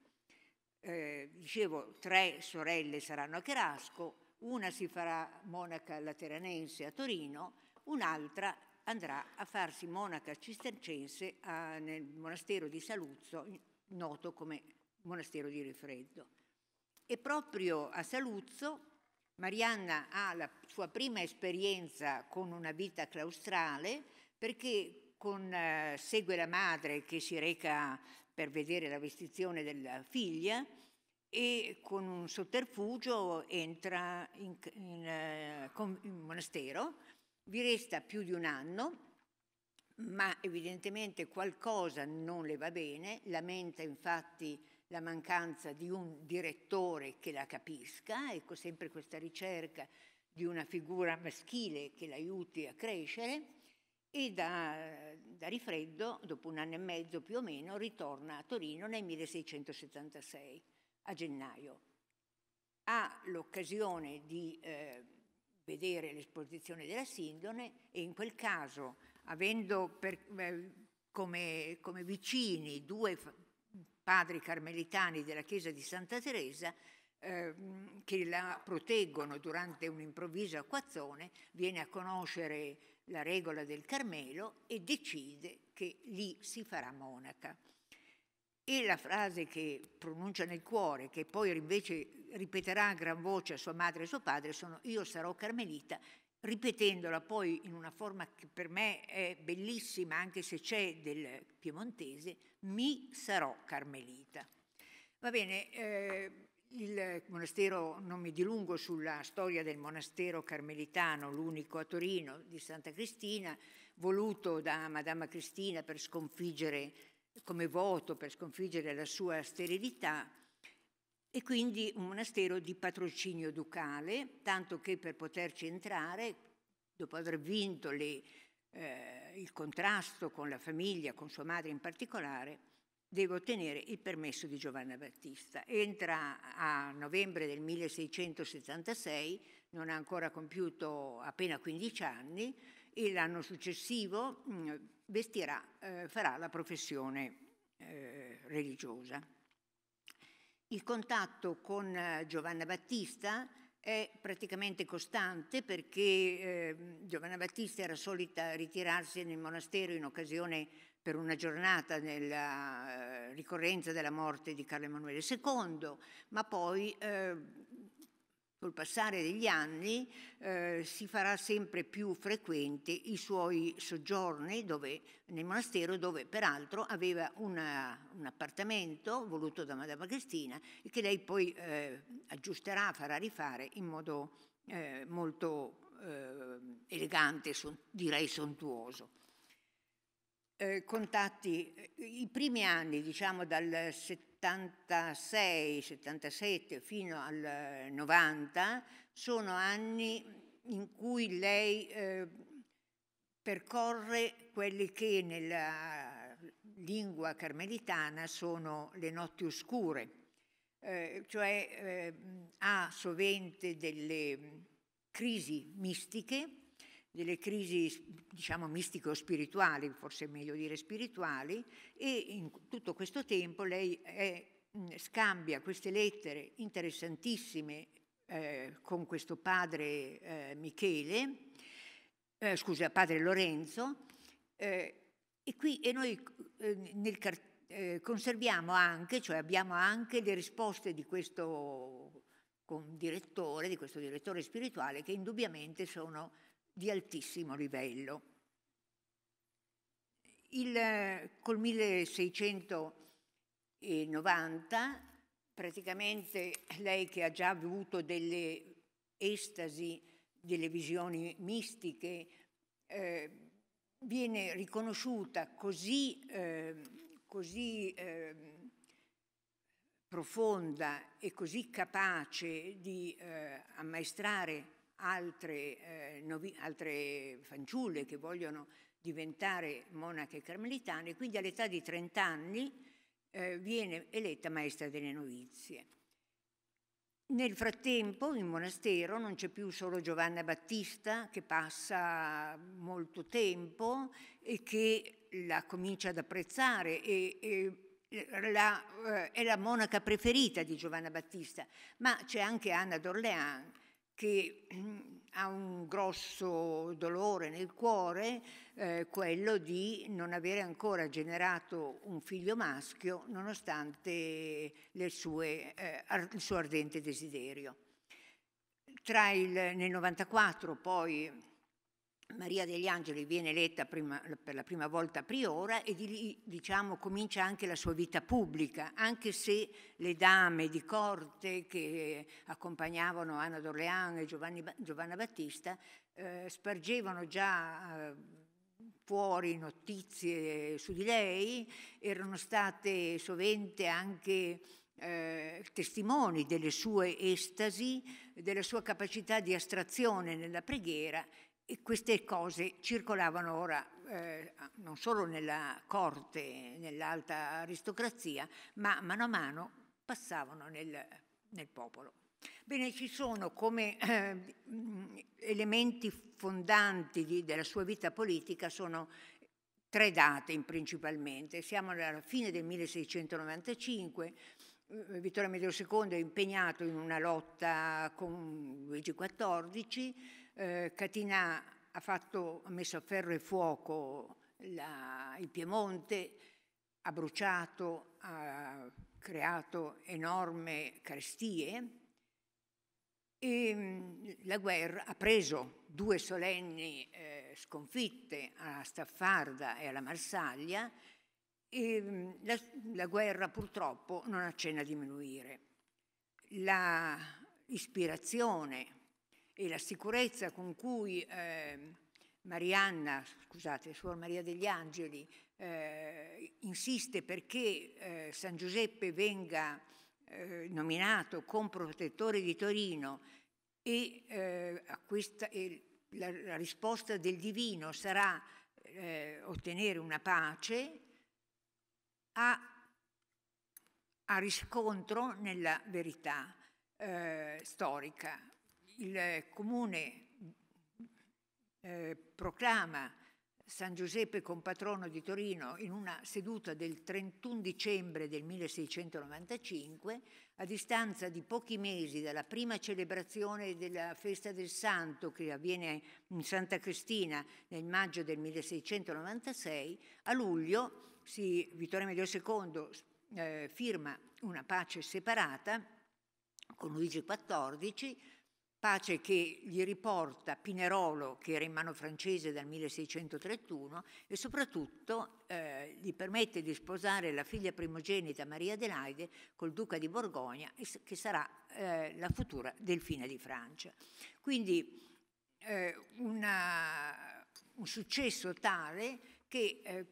eh, dicevo, tre sorelle saranno a Cherasco, una si farà monaca lateranense a Torino, un'altra andrà a farsi monaca cistercense a, nel monastero di Saluzzo, noto come monastero di Rifreddo. E proprio a Saluzzo Marianna ha la sua prima esperienza con una vita claustrale perché con, eh, segue la madre che si reca per vedere la vestizione della figlia e con un sotterfugio entra in, in, eh, in monastero, vi resta più di un anno, ma evidentemente qualcosa non le va bene, lamenta infatti la mancanza di un direttore che la capisca, ecco sempre questa ricerca di una figura maschile che l'aiuti a crescere e da da Rifreddo, dopo un anno e mezzo più o meno, ritorna a Torino nel 1676, a gennaio. Ha l'occasione di eh, vedere l'esposizione della Sindone e in quel caso, avendo per, eh, come, come vicini due padri carmelitani della chiesa di Santa Teresa, ehm, che la proteggono durante un'improvvisa acquazzone, viene a conoscere la regola del Carmelo e decide che lì si farà monaca. E la frase che pronuncia nel cuore, che poi invece ripeterà a gran voce a sua madre e suo padre, sono io sarò carmelita, ripetendola poi in una forma che per me è bellissima, anche se c'è del piemontese, mi sarò carmelita. Va bene, eh, il monastero, non mi dilungo sulla storia del monastero carmelitano, l'unico a Torino, di Santa Cristina, voluto da Madama Cristina per sconfiggere, come voto per sconfiggere la sua sterilità, e quindi un monastero di patrocinio ducale, tanto che per poterci entrare, dopo aver vinto le, eh, il contrasto con la famiglia, con sua madre in particolare, deve ottenere il permesso di Giovanna Battista. Entra a novembre del 1676, non ha ancora compiuto appena 15 anni e l'anno successivo mm, vestirà, eh, farà la professione eh, religiosa. Il contatto con eh, Giovanna Battista è praticamente costante perché eh, Giovanna Battista era solita ritirarsi nel monastero in occasione per una giornata nella eh, ricorrenza della morte di Carlo Emanuele II, ma poi eh, col passare degli anni eh, si farà sempre più frequente i suoi soggiorni dove, nel monastero dove peraltro aveva una, un appartamento voluto da Madame Cristina e che lei poi eh, aggiusterà, farà rifare in modo eh, molto eh, elegante, son, direi sontuoso eh, contatti, eh, i primi anni, diciamo dal 76, 77 fino al 90, sono anni in cui lei eh, percorre quelli che nella lingua carmelitana sono le notti oscure, eh, cioè eh, ha sovente delle crisi mistiche delle crisi diciamo mistico-spirituali, forse è meglio dire spirituali, e in tutto questo tempo lei è, scambia queste lettere interessantissime eh, con questo padre eh, Michele, eh, scusa, padre Lorenzo, eh, e qui e noi eh, nel cartellino eh, conserviamo anche, cioè abbiamo anche le risposte di questo direttore, di questo direttore spirituale, che indubbiamente sono di altissimo livello. Il, col 1690 praticamente lei che ha già avuto delle estasi, delle visioni mistiche, eh, viene riconosciuta così, eh, così eh, profonda e così capace di eh, ammaestrare altre, eh, novi, altre fanciulle che vogliono diventare monache carmelitane, quindi all'età di 30 anni eh, viene eletta maestra delle novizie. Nel frattempo in monastero non c'è più solo Giovanna Battista che passa molto tempo e che la comincia ad apprezzare e, e la, eh, è la monaca preferita di Giovanna Battista, ma c'è anche Anna d'Orléans che ha un grosso dolore nel cuore, eh, quello di non avere ancora generato un figlio maschio nonostante sue, eh, il suo ardente desiderio. Tra Il, nel 94 poi Maria degli Angeli viene eletta prima, per la prima volta priora e di lì diciamo, comincia anche la sua vita pubblica, anche se le dame di corte che accompagnavano Anna d'Orleans e Giovanni, Giovanna Battista eh, spargevano già eh, fuori notizie su di lei, erano state sovente anche eh, testimoni delle sue estasi, della sua capacità di astrazione nella preghiera e queste cose circolavano ora eh, non solo nella corte, nell'alta aristocrazia, ma mano a mano passavano nel, nel popolo. Bene, ci sono come eh, elementi fondanti di, della sua vita politica sono tre date principalmente. Siamo alla fine del 1695, eh, Vittorio Medio II è impegnato in una lotta con Luigi XIV, eh, Catina ha, fatto, ha, messo a ferro e fuoco la, il Piemonte, ha bruciato, ha creato enorme carestie e mm, la guerra ha preso due solenni eh, sconfitte a Staffarda e alla Marsaglia e mm, la, la guerra purtroppo non accenna a diminuire. L'ispirazione e la sicurezza con cui eh, Marianna, scusate, Suor Maria degli Angeli, eh, insiste perché eh, San Giuseppe venga eh, nominato comprotettore di Torino e, eh, questa, e la, la, risposta del divino sarà eh, ottenere una pace, ha, ha riscontro nella verità storica il comune eh, proclama San Giuseppe compatrono di Torino in una seduta del 31 dicembre del 1695, a distanza di pochi mesi dalla prima celebrazione della festa del Santo che avviene in Santa Cristina nel maggio del 1696, a luglio si, Vittorio Medio II eh, firma una pace separata con Luigi XIV pace che gli riporta Pinerolo, che era in mano francese dal 1631, e soprattutto eh, gli permette di sposare la figlia primogenita Maria Adelaide col duca di Borgogna, che sarà eh, la futura delfina di Francia. Quindi eh, una, un successo tale che eh,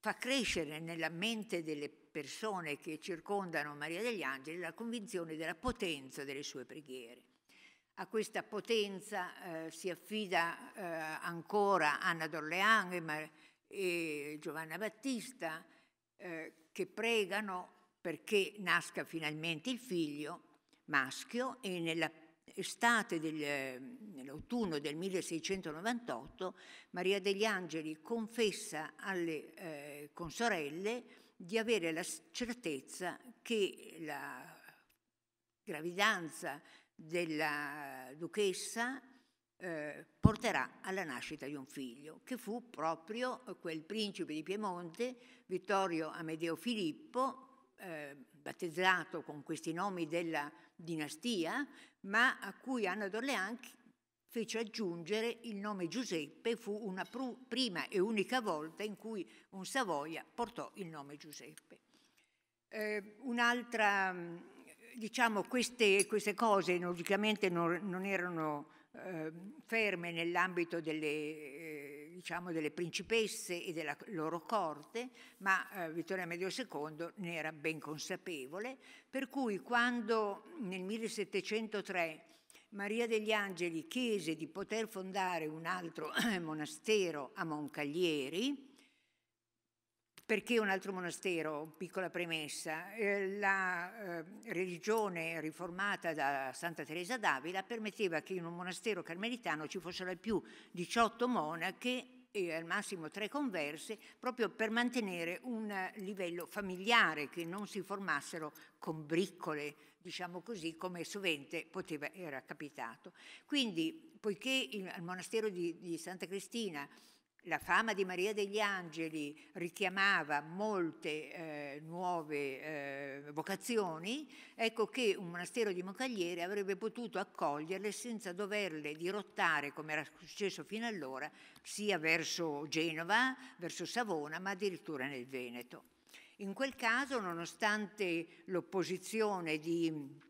fa crescere nella mente delle persone che circondano Maria degli Angeli la convinzione della potenza delle sue preghiere. A questa potenza eh, si affida eh, ancora Anna d'Orleans e, Mar- e Giovanna Battista eh, che pregano perché nasca finalmente il figlio maschio e nell'estate del, nell'autunno del 1698 Maria degli Angeli confessa alle eh, consorelle di avere la certezza che la gravidanza della duchessa eh, porterà alla nascita di un figlio, che fu proprio eh, quel principe di Piemonte, Vittorio Amedeo Filippo, eh, battezzato con questi nomi della dinastia, ma a cui Anna d'Orléans fece aggiungere il nome Giuseppe, fu una pr prima e unica volta in cui un Savoia portò il nome Giuseppe. Eh, un'altra diciamo, queste, queste cose logicamente non, non erano eh, ferme nell'ambito delle, eh, diciamo, delle, principesse e della loro corte, ma eh, Vittorio Medio II ne era ben consapevole, per cui quando nel 1703 Maria degli Angeli chiese di poter fondare un altro monastero a Moncaglieri, perché un altro monastero? Piccola premessa. Eh, la eh, religione riformata da Santa Teresa d'Avila permetteva che in un monastero carmelitano ci fossero al più 18 monache e al massimo tre converse, proprio per mantenere un livello familiare, che non si formassero con briccole, diciamo così, come sovente poteva, era capitato. Quindi, poiché il, al monastero di, di Santa Cristina la fama di Maria degli Angeli richiamava molte eh, nuove eh, vocazioni, ecco che un monastero di Mocagliere avrebbe potuto accoglierle senza doverle dirottare, come era successo fino allora, sia verso Genova, verso Savona, ma addirittura nel Veneto. In quel caso, nonostante l'opposizione di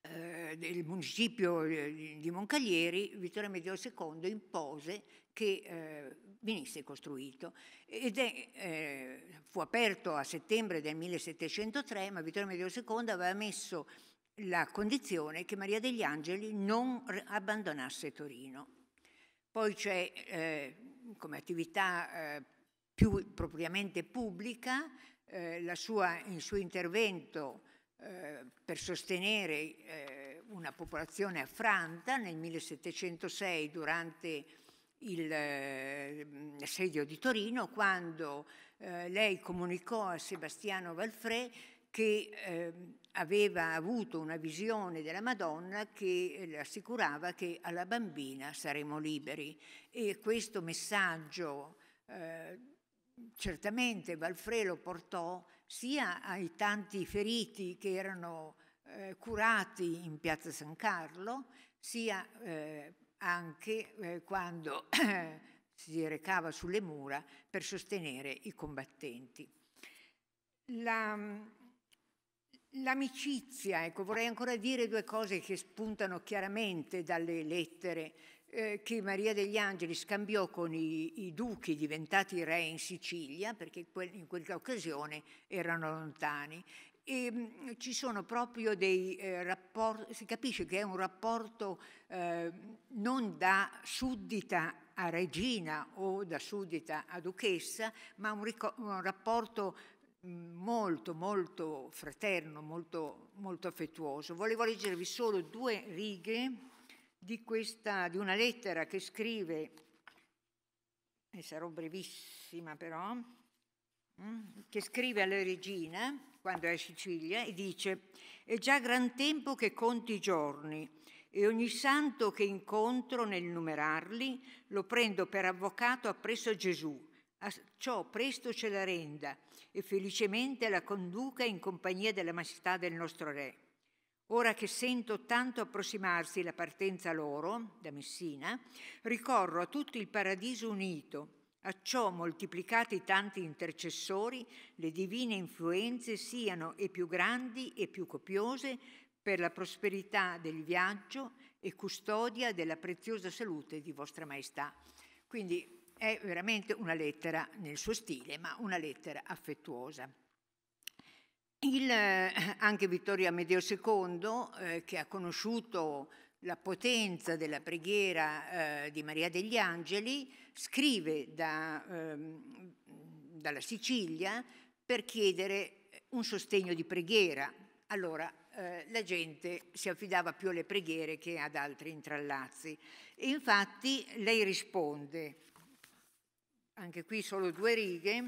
eh, del municipio eh, di Moncaglieri, Vittorio Amedeo II impose che eh, venisse costruito. Ed è, eh, fu aperto a settembre del 1703, ma Vittorio Medeo II aveva messo la condizione che Maria degli Angeli non abbandonasse Torino. Poi c'è eh, come attività eh, più propriamente pubblica eh, sua, il suo intervento eh, per sostenere una popolazione affranta nel 1706 durante il ehm, sedio di Torino quando eh, lei comunicò a Sebastiano Valfrè che ehm, aveva avuto una visione della Madonna che eh, le assicurava che alla bambina saremo liberi e questo messaggio eh, certamente Valfrè lo portò sia ai tanti feriti che erano curati in piazza San Carlo sia eh, anche eh, quando si recava sulle mura per sostenere i combattenti. La, l'amicizia, ecco, vorrei ancora dire due cose che spuntano chiaramente dalle lettere eh, che Maria degli Angeli scambiò con i, i, duchi diventati re in Sicilia, perché in quella occasione erano lontani, e ehm, ci sono proprio dei eh, rapporti, si capisce che è un rapporto eh, non da suddita a regina o da suddita a duchessa, ma un, un rapporto molto, molto fraterno, molto, molto affettuoso. Volevo leggervi solo due righe di, questa, di una lettera che scrive, e sarò brevissima però, mm, che scrive alla regina quando è a Sicilia, e dice, è già gran tempo che conti i giorni e ogni santo che incontro nel numerarli lo prendo per avvocato appresso Gesù, a ciò presto ce la renda e felicemente la conduca in compagnia della maestà del nostro Re. Ora che sento tanto approssimarsi la partenza loro, da Messina, ricorro a tutto il paradiso unito, a ciò, moltiplicati tanti intercessori, le divine influenze siano e più grandi e più copiose per la prosperità del viaggio e custodia della preziosa salute di Vostra Maestà. Quindi è veramente una lettera nel suo stile, ma una lettera affettuosa. Il, eh, anche Vittorio Amedeo II, eh, che ha conosciuto la potenza della preghiera eh, di Maria degli Angeli, scrive da, ehm, dalla Sicilia per chiedere un sostegno di preghiera. Allora eh, la gente si affidava più alle preghiere che ad altri intrallazzi. E infatti lei risponde, anche qui solo due righe,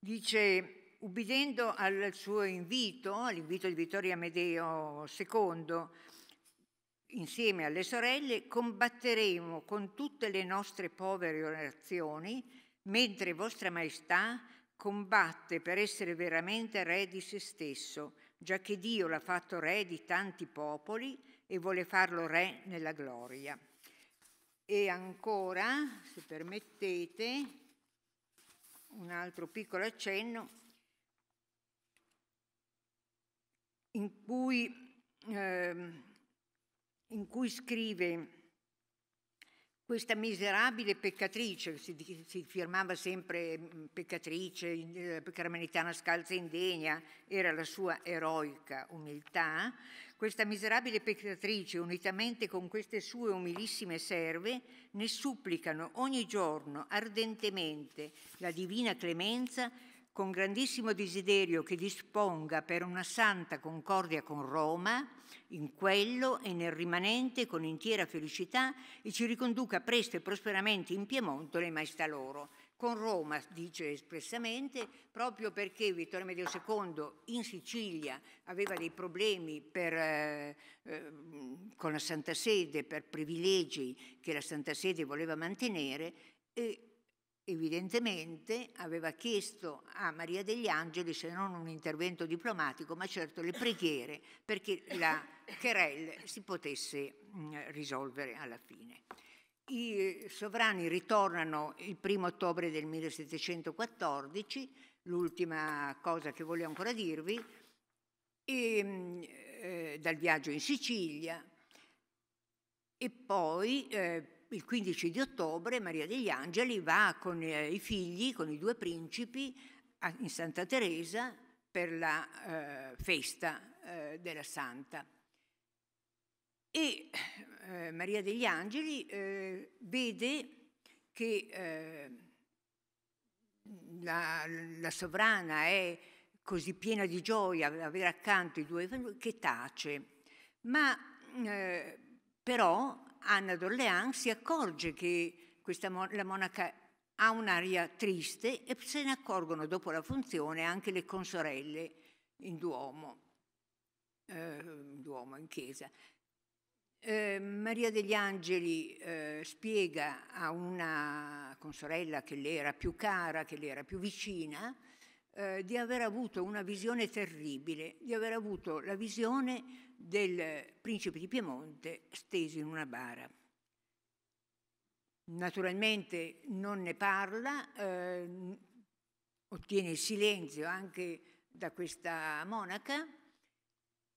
dice ubbidendo al suo invito, all'invito di Vittorio Amedeo II, insieme alle sorelle, combatteremo con tutte le nostre povere orazioni, mentre Vostra Maestà combatte per essere veramente re di se stesso, già che Dio l'ha fatto re di tanti popoli e vuole farlo re nella gloria. E ancora, se permettete, un altro piccolo accenno in cui, eh, in cui scrive questa miserabile peccatrice, si, si, firmava sempre mm, peccatrice, eh, caramelitana scalza indegna, era la sua eroica umiltà, questa miserabile peccatrice, unitamente con queste sue umilissime serve, ne supplicano ogni giorno ardentemente la divina clemenza con grandissimo desiderio che disponga per una santa concordia con Roma, in quello e nel rimanente con intera felicità e ci riconduca presto e prosperamente in Piemonte le maestà loro. Con Roma, dice espressamente, proprio perché Vittorio Medio II in Sicilia aveva dei problemi per, eh, eh, con la Santa Sede, per privilegi che la Santa Sede voleva mantenere, e Evidentemente aveva chiesto a Maria degli Angeli se non un intervento diplomatico, ma certo le preghiere perché la querelle si potesse mm, risolvere alla fine. I sovrani ritornano il primo ottobre del 1714, l'ultima cosa che voglio ancora dirvi, e, mm, eh, dal viaggio in Sicilia e poi eh, il 15 di ottobre Maria degli Angeli va con eh, i figli, con i due principi, a, in Santa Teresa per la eh, festa eh, della Santa. E eh, Maria degli Angeli eh, vede che eh, la, la sovrana è così piena di gioia ad avere accanto i due che tace, ma però Anna d'Orléans si accorge che questa, la monaca ha un'aria triste e se ne accorgono dopo la funzione anche le consorelle in Duomo, eh, in Duomo, in chiesa. Eh, Maria degli Angeli eh, spiega a una consorella che le era più cara, che le era più vicina, eh, di aver avuto una visione terribile, di aver avuto la visione del principe di Piemonte steso in una bara. Naturalmente non ne parla, eh, ottiene il silenzio anche da questa monaca,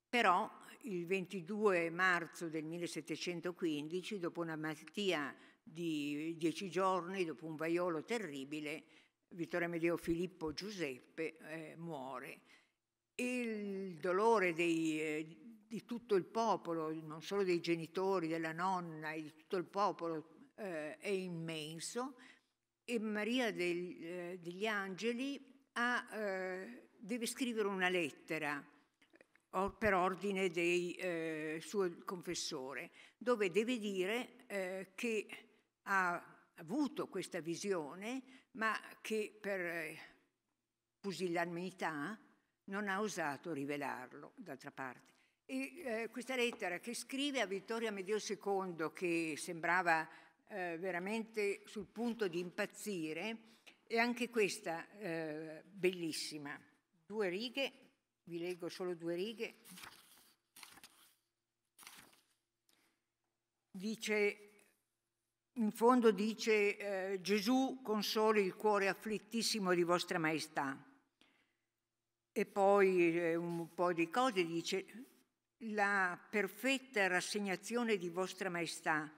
però il 22 marzo del 1715, dopo una malattia di dieci giorni, dopo un vaiolo terribile, Vittorio Amedeo Filippo Giuseppe eh, muore. Il dolore dei, eh, di tutto il popolo, non solo dei genitori, della nonna, di tutto il popolo eh, è immenso e Maria del, eh, degli Angeli ha, eh, deve scrivere una lettera eh, or, per ordine del eh, suo confessore, dove deve dire eh, che ha avuto questa visione, ma che per pusillanimità non ha osato rivelarlo, d'altra parte. E, eh, questa lettera che scrive a Vittorio Amedeo II, che sembrava eh, veramente sul punto di impazzire, è anche questa eh, bellissima. Due righe, vi leggo solo due righe. Dice in fondo dice eh, Gesù consoli il cuore afflittissimo di vostra maestà. E poi eh, un po' di cose dice la perfetta rassegnazione di vostra maestà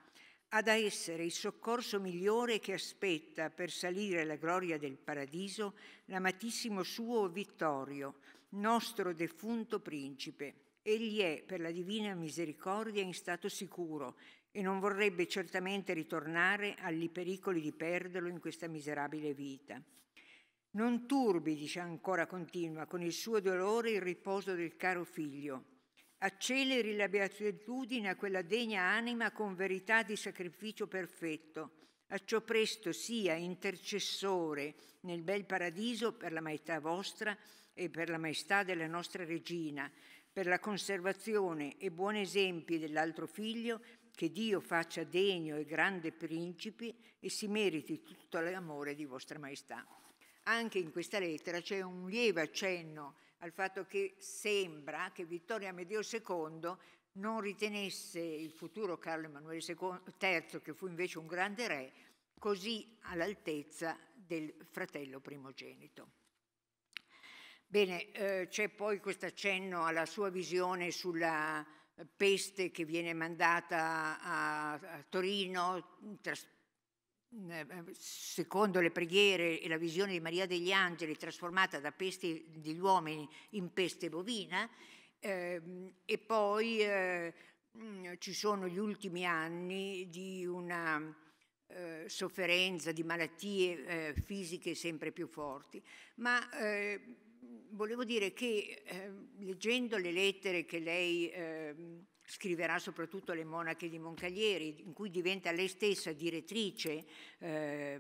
ha da essere il soccorso migliore che aspetta per salire alla gloria del paradiso l'amatissimo suo Vittorio, nostro defunto principe. Egli è, per la divina misericordia, in stato sicuro e non vorrebbe certamente ritornare agli pericoli di perderlo in questa miserabile vita. Non turbi, dice ancora continua, con il suo dolore il riposo del caro figlio, acceleri la beatitudine a quella degna anima con verità di sacrificio perfetto, acciò presto sia intercessore nel bel paradiso per la maestà vostra e per la maestà della nostra regina, per la conservazione e buoni esempi dell'altro figlio, che Dio faccia degno e grande principe e si meriti tutto l'amore di vostra maestà. Anche in questa lettera c'è un lieve accenno al fatto che sembra che Vittorio Amedeo II non ritenesse il futuro Carlo Emanuele III, che fu invece un grande re, così all'altezza del fratello primogenito. Bene, eh, c'è poi questo accenno alla sua visione sulla peste che viene mandata a, a Torino, tras- eh, eh, secondo le preghiere e la visione di Maria degli Angeli trasformata da peste degli uomini in peste bovina ehm, e poi eh, mm, ci sono gli ultimi anni di una sofferenza di malattie fisiche sempre più forti ma volevo dire che leggendo le lettere che lei ehm, scriverà soprattutto Le monache di Moncaglieri, in cui diventa lei stessa direttrice eh,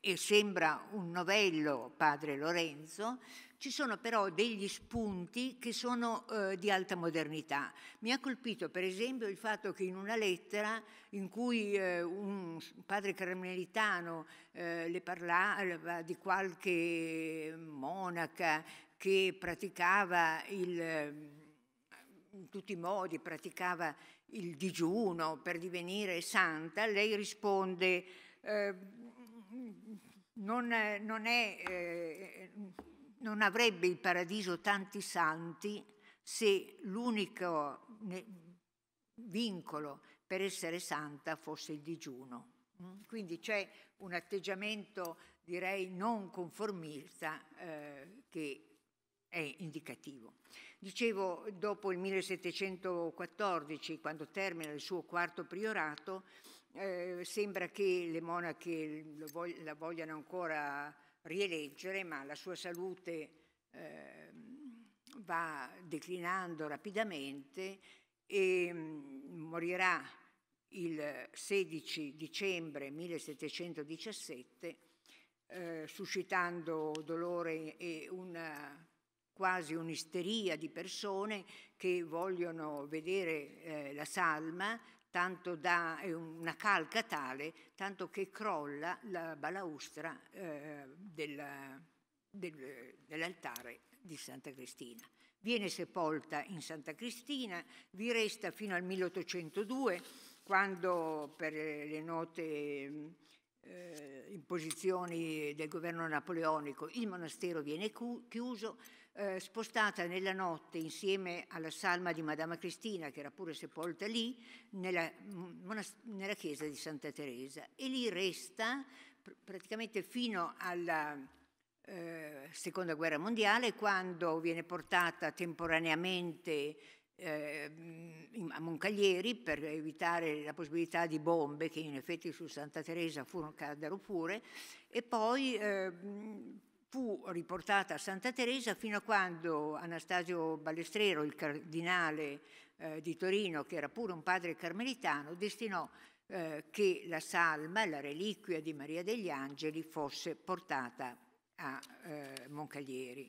e sembra un novello padre Lorenzo, ci sono però degli spunti che sono eh, di alta modernità. Mi ha colpito per esempio il fatto che in una lettera in cui eh, un padre carmelitano eh, le parlava di qualche monaca che praticava il in tutti i modi praticava il digiuno per divenire santa, lei risponde eh, non, non, è, eh, non avrebbe il paradiso tanti santi se l'unico vincolo per essere santa fosse il digiuno. Quindi c'è un atteggiamento, direi, non conformista eh, che è indicativo. Dicevo, dopo il 1714, quando termina il suo quarto priorato, eh, sembra che le monache vog la vogliano ancora rieleggere, ma la sua salute eh, va declinando rapidamente e mm, morirà il 16 dicembre 1717, eh, suscitando dolore e una quasi un'isteria di persone che vogliono vedere eh, la salma, tanto da, è eh, una calca tale, tanto che crolla la balaustra eh, dell'altare del, dell di Santa Cristina. Viene sepolta in Santa Cristina, vi resta fino al 1802, quando per le note eh, imposizioni del governo napoleonico, il monastero viene chiuso, eh, spostata nella notte insieme alla salma di Madama Cristina, che era pure sepolta lì, nella, mm, nella chiesa di Santa Teresa. E lì resta pr praticamente fino alla eh, Seconda Guerra Mondiale, quando viene portata temporaneamente Ehm, a Moncaglieri per evitare la possibilità di bombe che in effetti su Santa Teresa furono, caddero pure e poi eh, fu riportata a Santa Teresa fino a quando Anastasio Balestrero, il cardinale eh, di Torino, che era pure un padre carmelitano, destinò eh, che la salma, la reliquia di Maria degli Angeli, fosse portata a eh, Moncaglieri.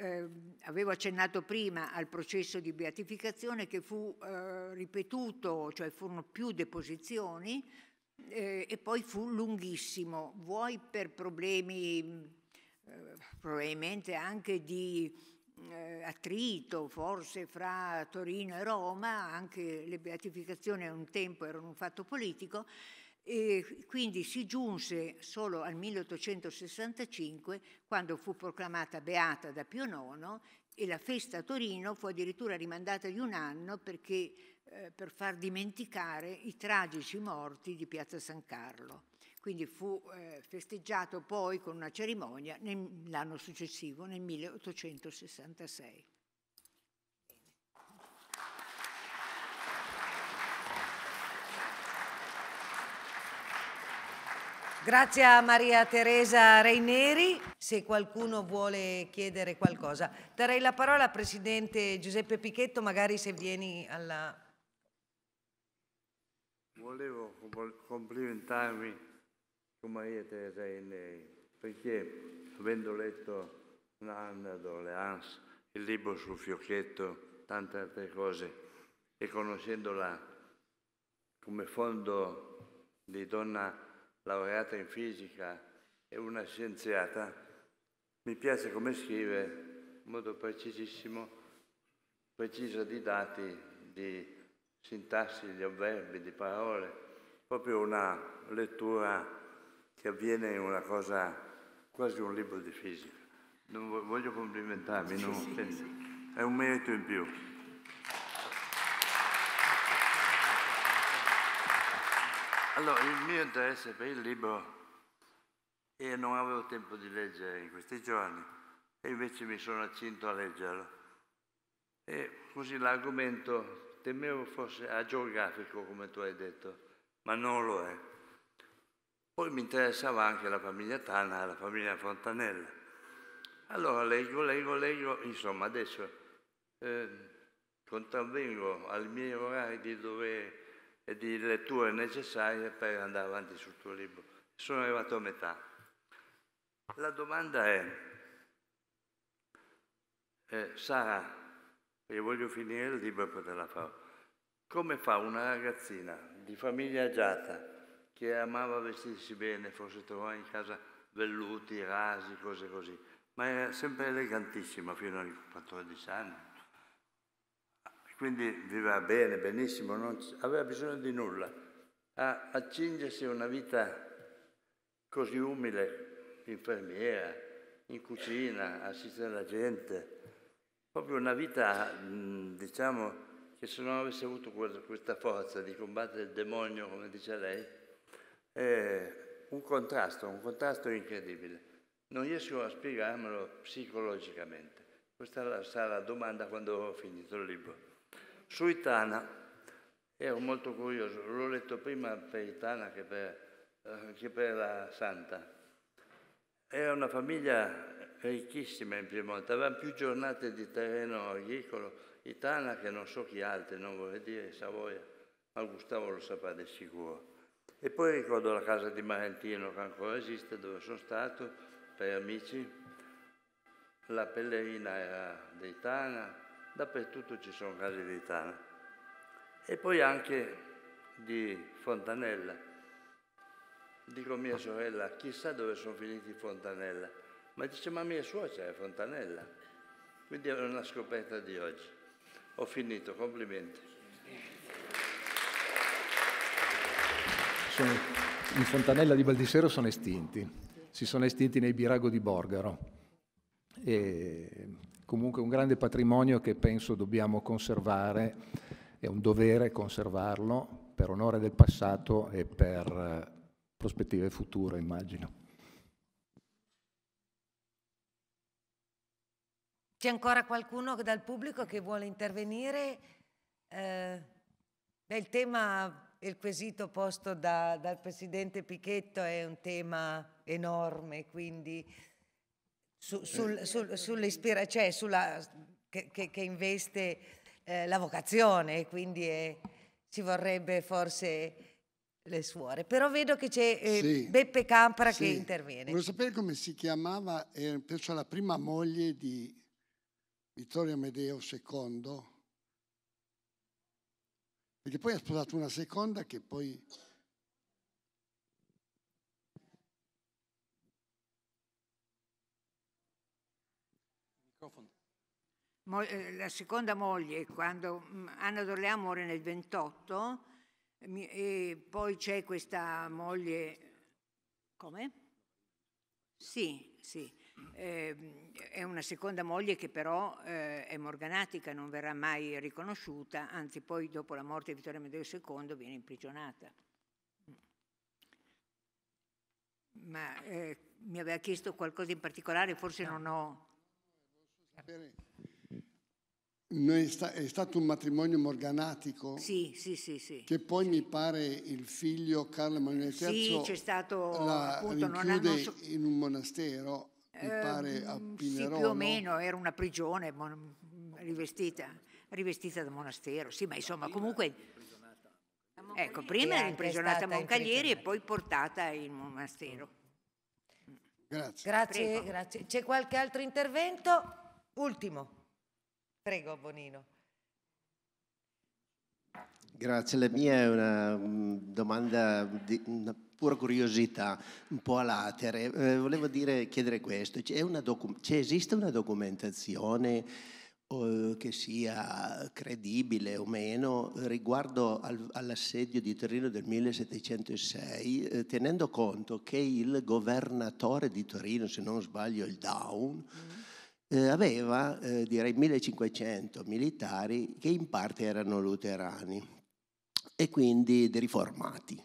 Eh, avevo accennato prima al processo di beatificazione che fu eh, ripetuto, cioè furono più deposizioni eh, e poi fu lunghissimo, vuoi per problemi mm, eh, probabilmente anche di eh, attrito forse fra Torino e Roma, anche le beatificazioni a un tempo erano un fatto politico e quindi si giunse solo al 1865 quando fu proclamata beata da Pio IX e la festa a Torino fu addirittura rimandata di un anno perché, eh, per far dimenticare i tragici morti di Piazza San Carlo. Quindi fu eh, festeggiato poi con una cerimonia l'anno successivo, nel 1866. Grazie a Maria Teresa Reineri. Se qualcuno vuole chiedere qualcosa, darei la parola al Presidente Giuseppe Pichetto, magari se vieni alla... Volevo complimentarmi con Maria Teresa Reineri, perché avendo letto un d'Oleans, il libro sul fiocchetto, tante altre cose, e conoscendola come fondo di donna laureata in fisica e una scienziata, mi piace come scrive in modo precisissimo, precisa di dati, di sintassi, di avverbi, di parole, proprio una lettura che avviene in una cosa, quasi un libro di fisica. Non voglio complimentarmi, sì, sì, sì. è un merito in più. Allora, il mio interesse per il libro, io non avevo tempo di leggere in questi giorni, e invece mi sono accinto a leggerlo. E così l'argomento temevo fosse agiografico, come tu hai detto, ma non lo è. Poi mi interessava anche la famiglia Tana, la famiglia Fontanella. Allora leggo, leggo, leggo, insomma adesso eh, contravvengo ai miei orari di dovere e di letture necessarie per andare avanti sul tuo libro. Sono arrivato a metà. La domanda è, eh, Sara, io voglio finire il libro e poterla fare, come fa una ragazzina di famiglia agiata che amava vestirsi bene, forse trovava in casa velluti, rasi, cose così, ma era sempre elegantissima fino ai 14 anni, quindi viveva bene, benissimo, non aveva bisogno di nulla. A accingersi a una vita così umile, infermiera, in cucina, assistere alla gente, proprio una vita, diciamo, che se non avesse avuto questa forza di combattere il demonio, come dice lei, è un contrasto, un contrasto incredibile. Non riesco a spiegarmelo psicologicamente. Questa sarà la domanda quando ho finito il libro. Suitana. Ero molto curioso, l'ho letto prima per Itana che per, eh, che per la Santa. Era una famiglia ricchissima in Piemonte, avevano più giornate di terreno agricolo Itana che non so chi altri, non vorrei dire Savoia, ma Gustavo lo saprà di sicuro. E poi ricordo la casa di Marentino che ancora esiste, dove sono stato per amici. La pellerina era di Itana, dappertutto ci sono casi di Tana e poi anche di Fontanella. Dico a mia sorella, chissà dove sono finiti Fontanella, ma dice ma mia suocera è Fontanella, quindi è una scoperta di oggi. Ho finito, complimenti. Sono, I Fontanella di Baldissero sono estinti, si sono estinti nei Birago di Borgaro. E comunque un grande patrimonio che penso dobbiamo conservare, è un dovere conservarlo per onore del passato e per eh, prospettive future, immagino. C'è ancora qualcuno dal pubblico che vuole intervenire? Eh, il tema il quesito posto da, dal Presidente Pichetto è un tema enorme, quindi sul, sul, sull'ispira- cioè sulla, che, che, che investe eh, la vocazione, quindi è, eh, ci vorrebbe forse le suore. Però vedo che c'è eh, sì, Beppe Campra sì. che interviene. Volevo sapere come si chiamava, eh, penso alla prima moglie di Vittorio Amedeo II, perché poi ha sposato una seconda che poi... Eh, la seconda moglie, quando mm, Anna Dorlea muore nel 28 e poi c'è questa moglie... Come? Sì, sì. Eh, è una seconda moglie che però eh, è morganatica, non verrà mai riconosciuta, anzi poi dopo la morte di Vittorio Amedeo II viene imprigionata. Ma eh, mi aveva chiesto qualcosa in particolare, forse non ho è stato un matrimonio morganatico? Sì, sì, sì. sì. Che poi sì. mi pare il figlio Carlo Emanuele III sì, c'è stato, la, appunto, non hanno... in un monastero, eh, mi pare a mm, Pinerolo. Sì, più o meno, era una prigione rivestita, rivestita da monastero. Sì, ma insomma, comunque... Ecco, prima era imprigionata a Moncaglieri e poi portata in monastero. Grazie. Grazie, grazie. C'è qualche altro intervento? Ultimo. Prego, Bonino. Grazie, la mia è una mm, domanda di una pura curiosità, un po' alatere. Eh, volevo dire, chiedere questo, una esiste una documentazione eh, che sia credibile o meno riguardo al, all'assedio di Torino del 1706, eh, tenendo conto che il governatore di Torino, se non sbaglio il Down, mm eh, aveva eh, direi 1500 militari che in parte erano luterani e quindi riformati.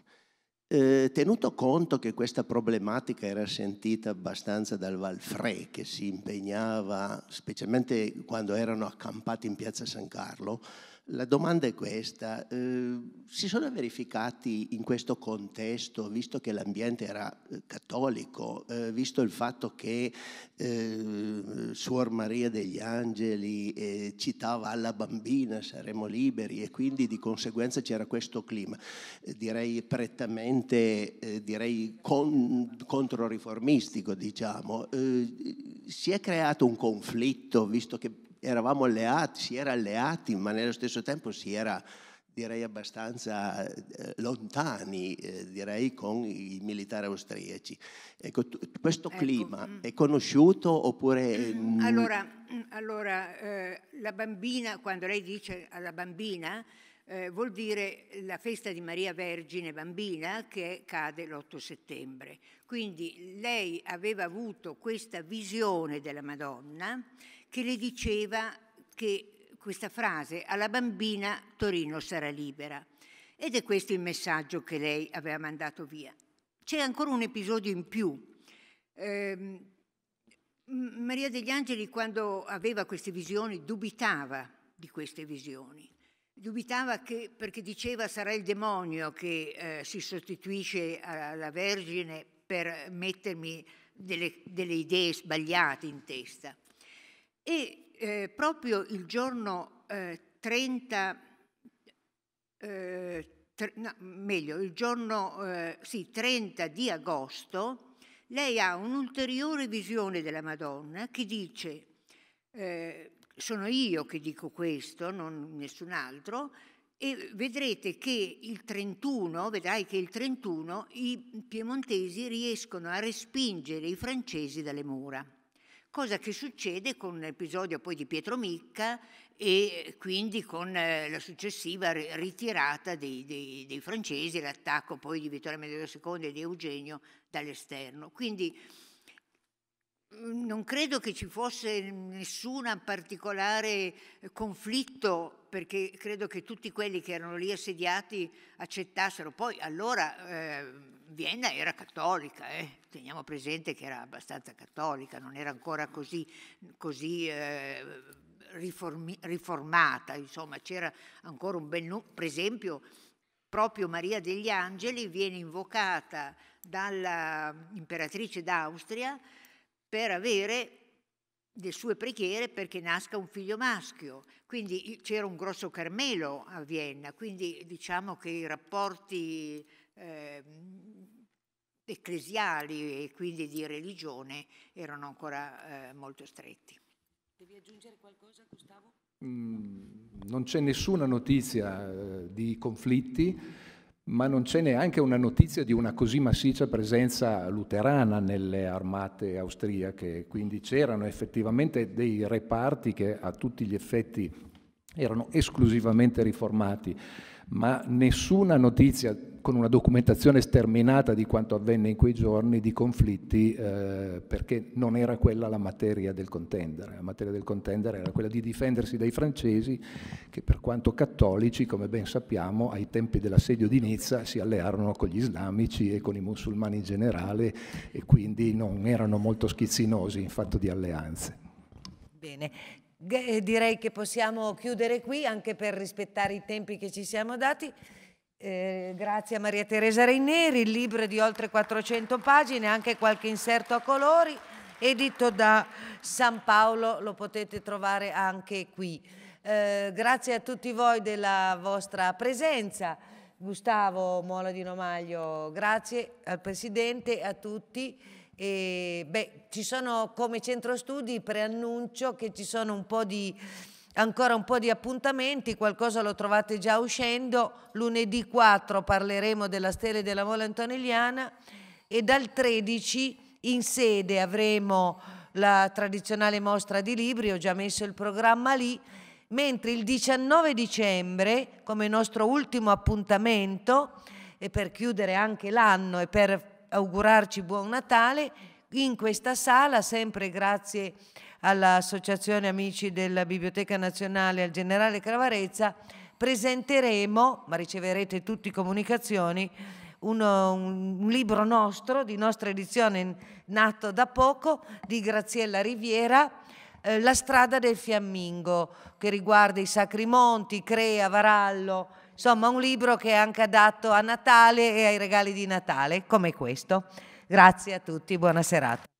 Eh, tenuto conto che questa problematica era sentita abbastanza dal Valfre che si impegnava, specialmente quando erano accampati in piazza San Carlo, la domanda è questa, eh, si sono verificati in questo contesto, visto che l'ambiente era eh, cattolico, eh, visto il fatto che eh, Suor Maria degli Angeli eh, citava alla bambina saremo liberi e quindi di conseguenza c'era questo clima, eh, direi prettamente, direi con, controriformistico diciamo, si è creato un conflitto, visto che eravamo alleati, si era alleati, ma nello stesso tempo si era direi abbastanza eh, lontani eh, direi con i militari austriaci. Ecco, t- questo ecco. clima mm. è conosciuto oppure... Mm. Allora, mm, allora eh, la bambina, quando lei dice alla bambina, eh, vuol dire la festa di Maria Vergine Bambina che cade l'8 settembre. Quindi lei aveva avuto questa visione della Madonna che le diceva che questa frase, alla bambina Torino sarà libera. Ed è questo il messaggio che lei aveva mandato via. C'è ancora un episodio in più. Eh, Maria degli Angeli, quando aveva queste visioni, dubitava di queste visioni. Dubitava che, perché diceva sarà il demonio che eh, si sostituisce alla Vergine per mettermi delle, delle idee sbagliate in testa. E eh, proprio il giorno eh, 30, eh, tre, no, meglio, il giorno eh, sì, 30 di agosto, lei ha un'ulteriore visione della Madonna che dice, eh, sono io che dico questo, non nessun altro, e vedrete che il 31, vedrai che il 31 i piemontesi riescono a respingere i francesi dalle mura cosa che succede con l'episodio poi di Pietro Micca e quindi con eh, la successiva ritirata dei, dei, dei francesi, l'attacco poi di Vittorio Medeo II e di Eugenio dall'esterno. Quindi mm, non credo che ci fosse nessun particolare eh, conflitto perché credo che tutti quelli che erano lì assediati accettassero. Poi allora... Eh, Vienna era cattolica, eh? teniamo presente che era abbastanza cattolica, non era ancora così, così eh, riformi, riformata, insomma c'era ancora un bel numero, per esempio proprio Maria degli Angeli viene invocata dall'imperatrice d'Austria per avere le sue preghiere perché nasca un figlio maschio. Quindi c'era un grosso Carmelo a Vienna, quindi diciamo che i rapporti eh, ecclesiali e quindi di religione erano ancora eh, molto stretti. Devi aggiungere qualcosa Gustavo? Mm, non c'è nessuna notizia eh, di conflitti, ma non c'è neanche una notizia di una così massiccia presenza luterana nelle armate austriache, quindi c'erano effettivamente dei reparti che a tutti gli effetti erano esclusivamente riformati ma nessuna notizia con una documentazione sterminata di quanto avvenne in quei giorni di conflitti eh, perché non era quella la materia del contendere. La materia del contendere era quella di difendersi dai francesi che per quanto cattolici, come ben sappiamo, ai tempi dell'assedio di Nizza si allearono con gli islamici e con i musulmani in generale e quindi non erano molto schizzinosi in fatto di alleanze. Bene, eh, direi che possiamo chiudere qui anche per rispettare i tempi che ci siamo dati. Eh, grazie a Maria Teresa Reineri, il libro è di oltre 400 pagine, anche qualche inserto a colori, edito da San Paolo, lo potete trovare anche qui. Eh, grazie a tutti voi della vostra presenza. Gustavo Mola di Nomaglio, grazie al Presidente, e a tutti. E, beh, ci sono come centro studi preannuncio che ci sono un po' di ancora un po' di appuntamenti, qualcosa lo trovate già uscendo, lunedì 4 parleremo della stele della Mola Antonelliana e dal 13 in sede avremo la tradizionale mostra di libri, ho già messo il programma lì, mentre il 19 dicembre, come nostro ultimo appuntamento, e per chiudere anche l'anno e per augurarci buon Natale in questa sala, sempre grazie all'Associazione Amici della Biblioteca Nazionale e al Generale Cravarezza, presenteremo, ma riceverete tutti comunicazioni, uno, un libro nostro, di nostra edizione, nato da poco, di Graziella Riviera, eh, La strada del fiammingo, che riguarda i Sacri Monti, Crea, Varallo, Insomma, un libro che è anche adatto a Natale e ai regali di Natale, come questo. Grazie a tutti, buona serata.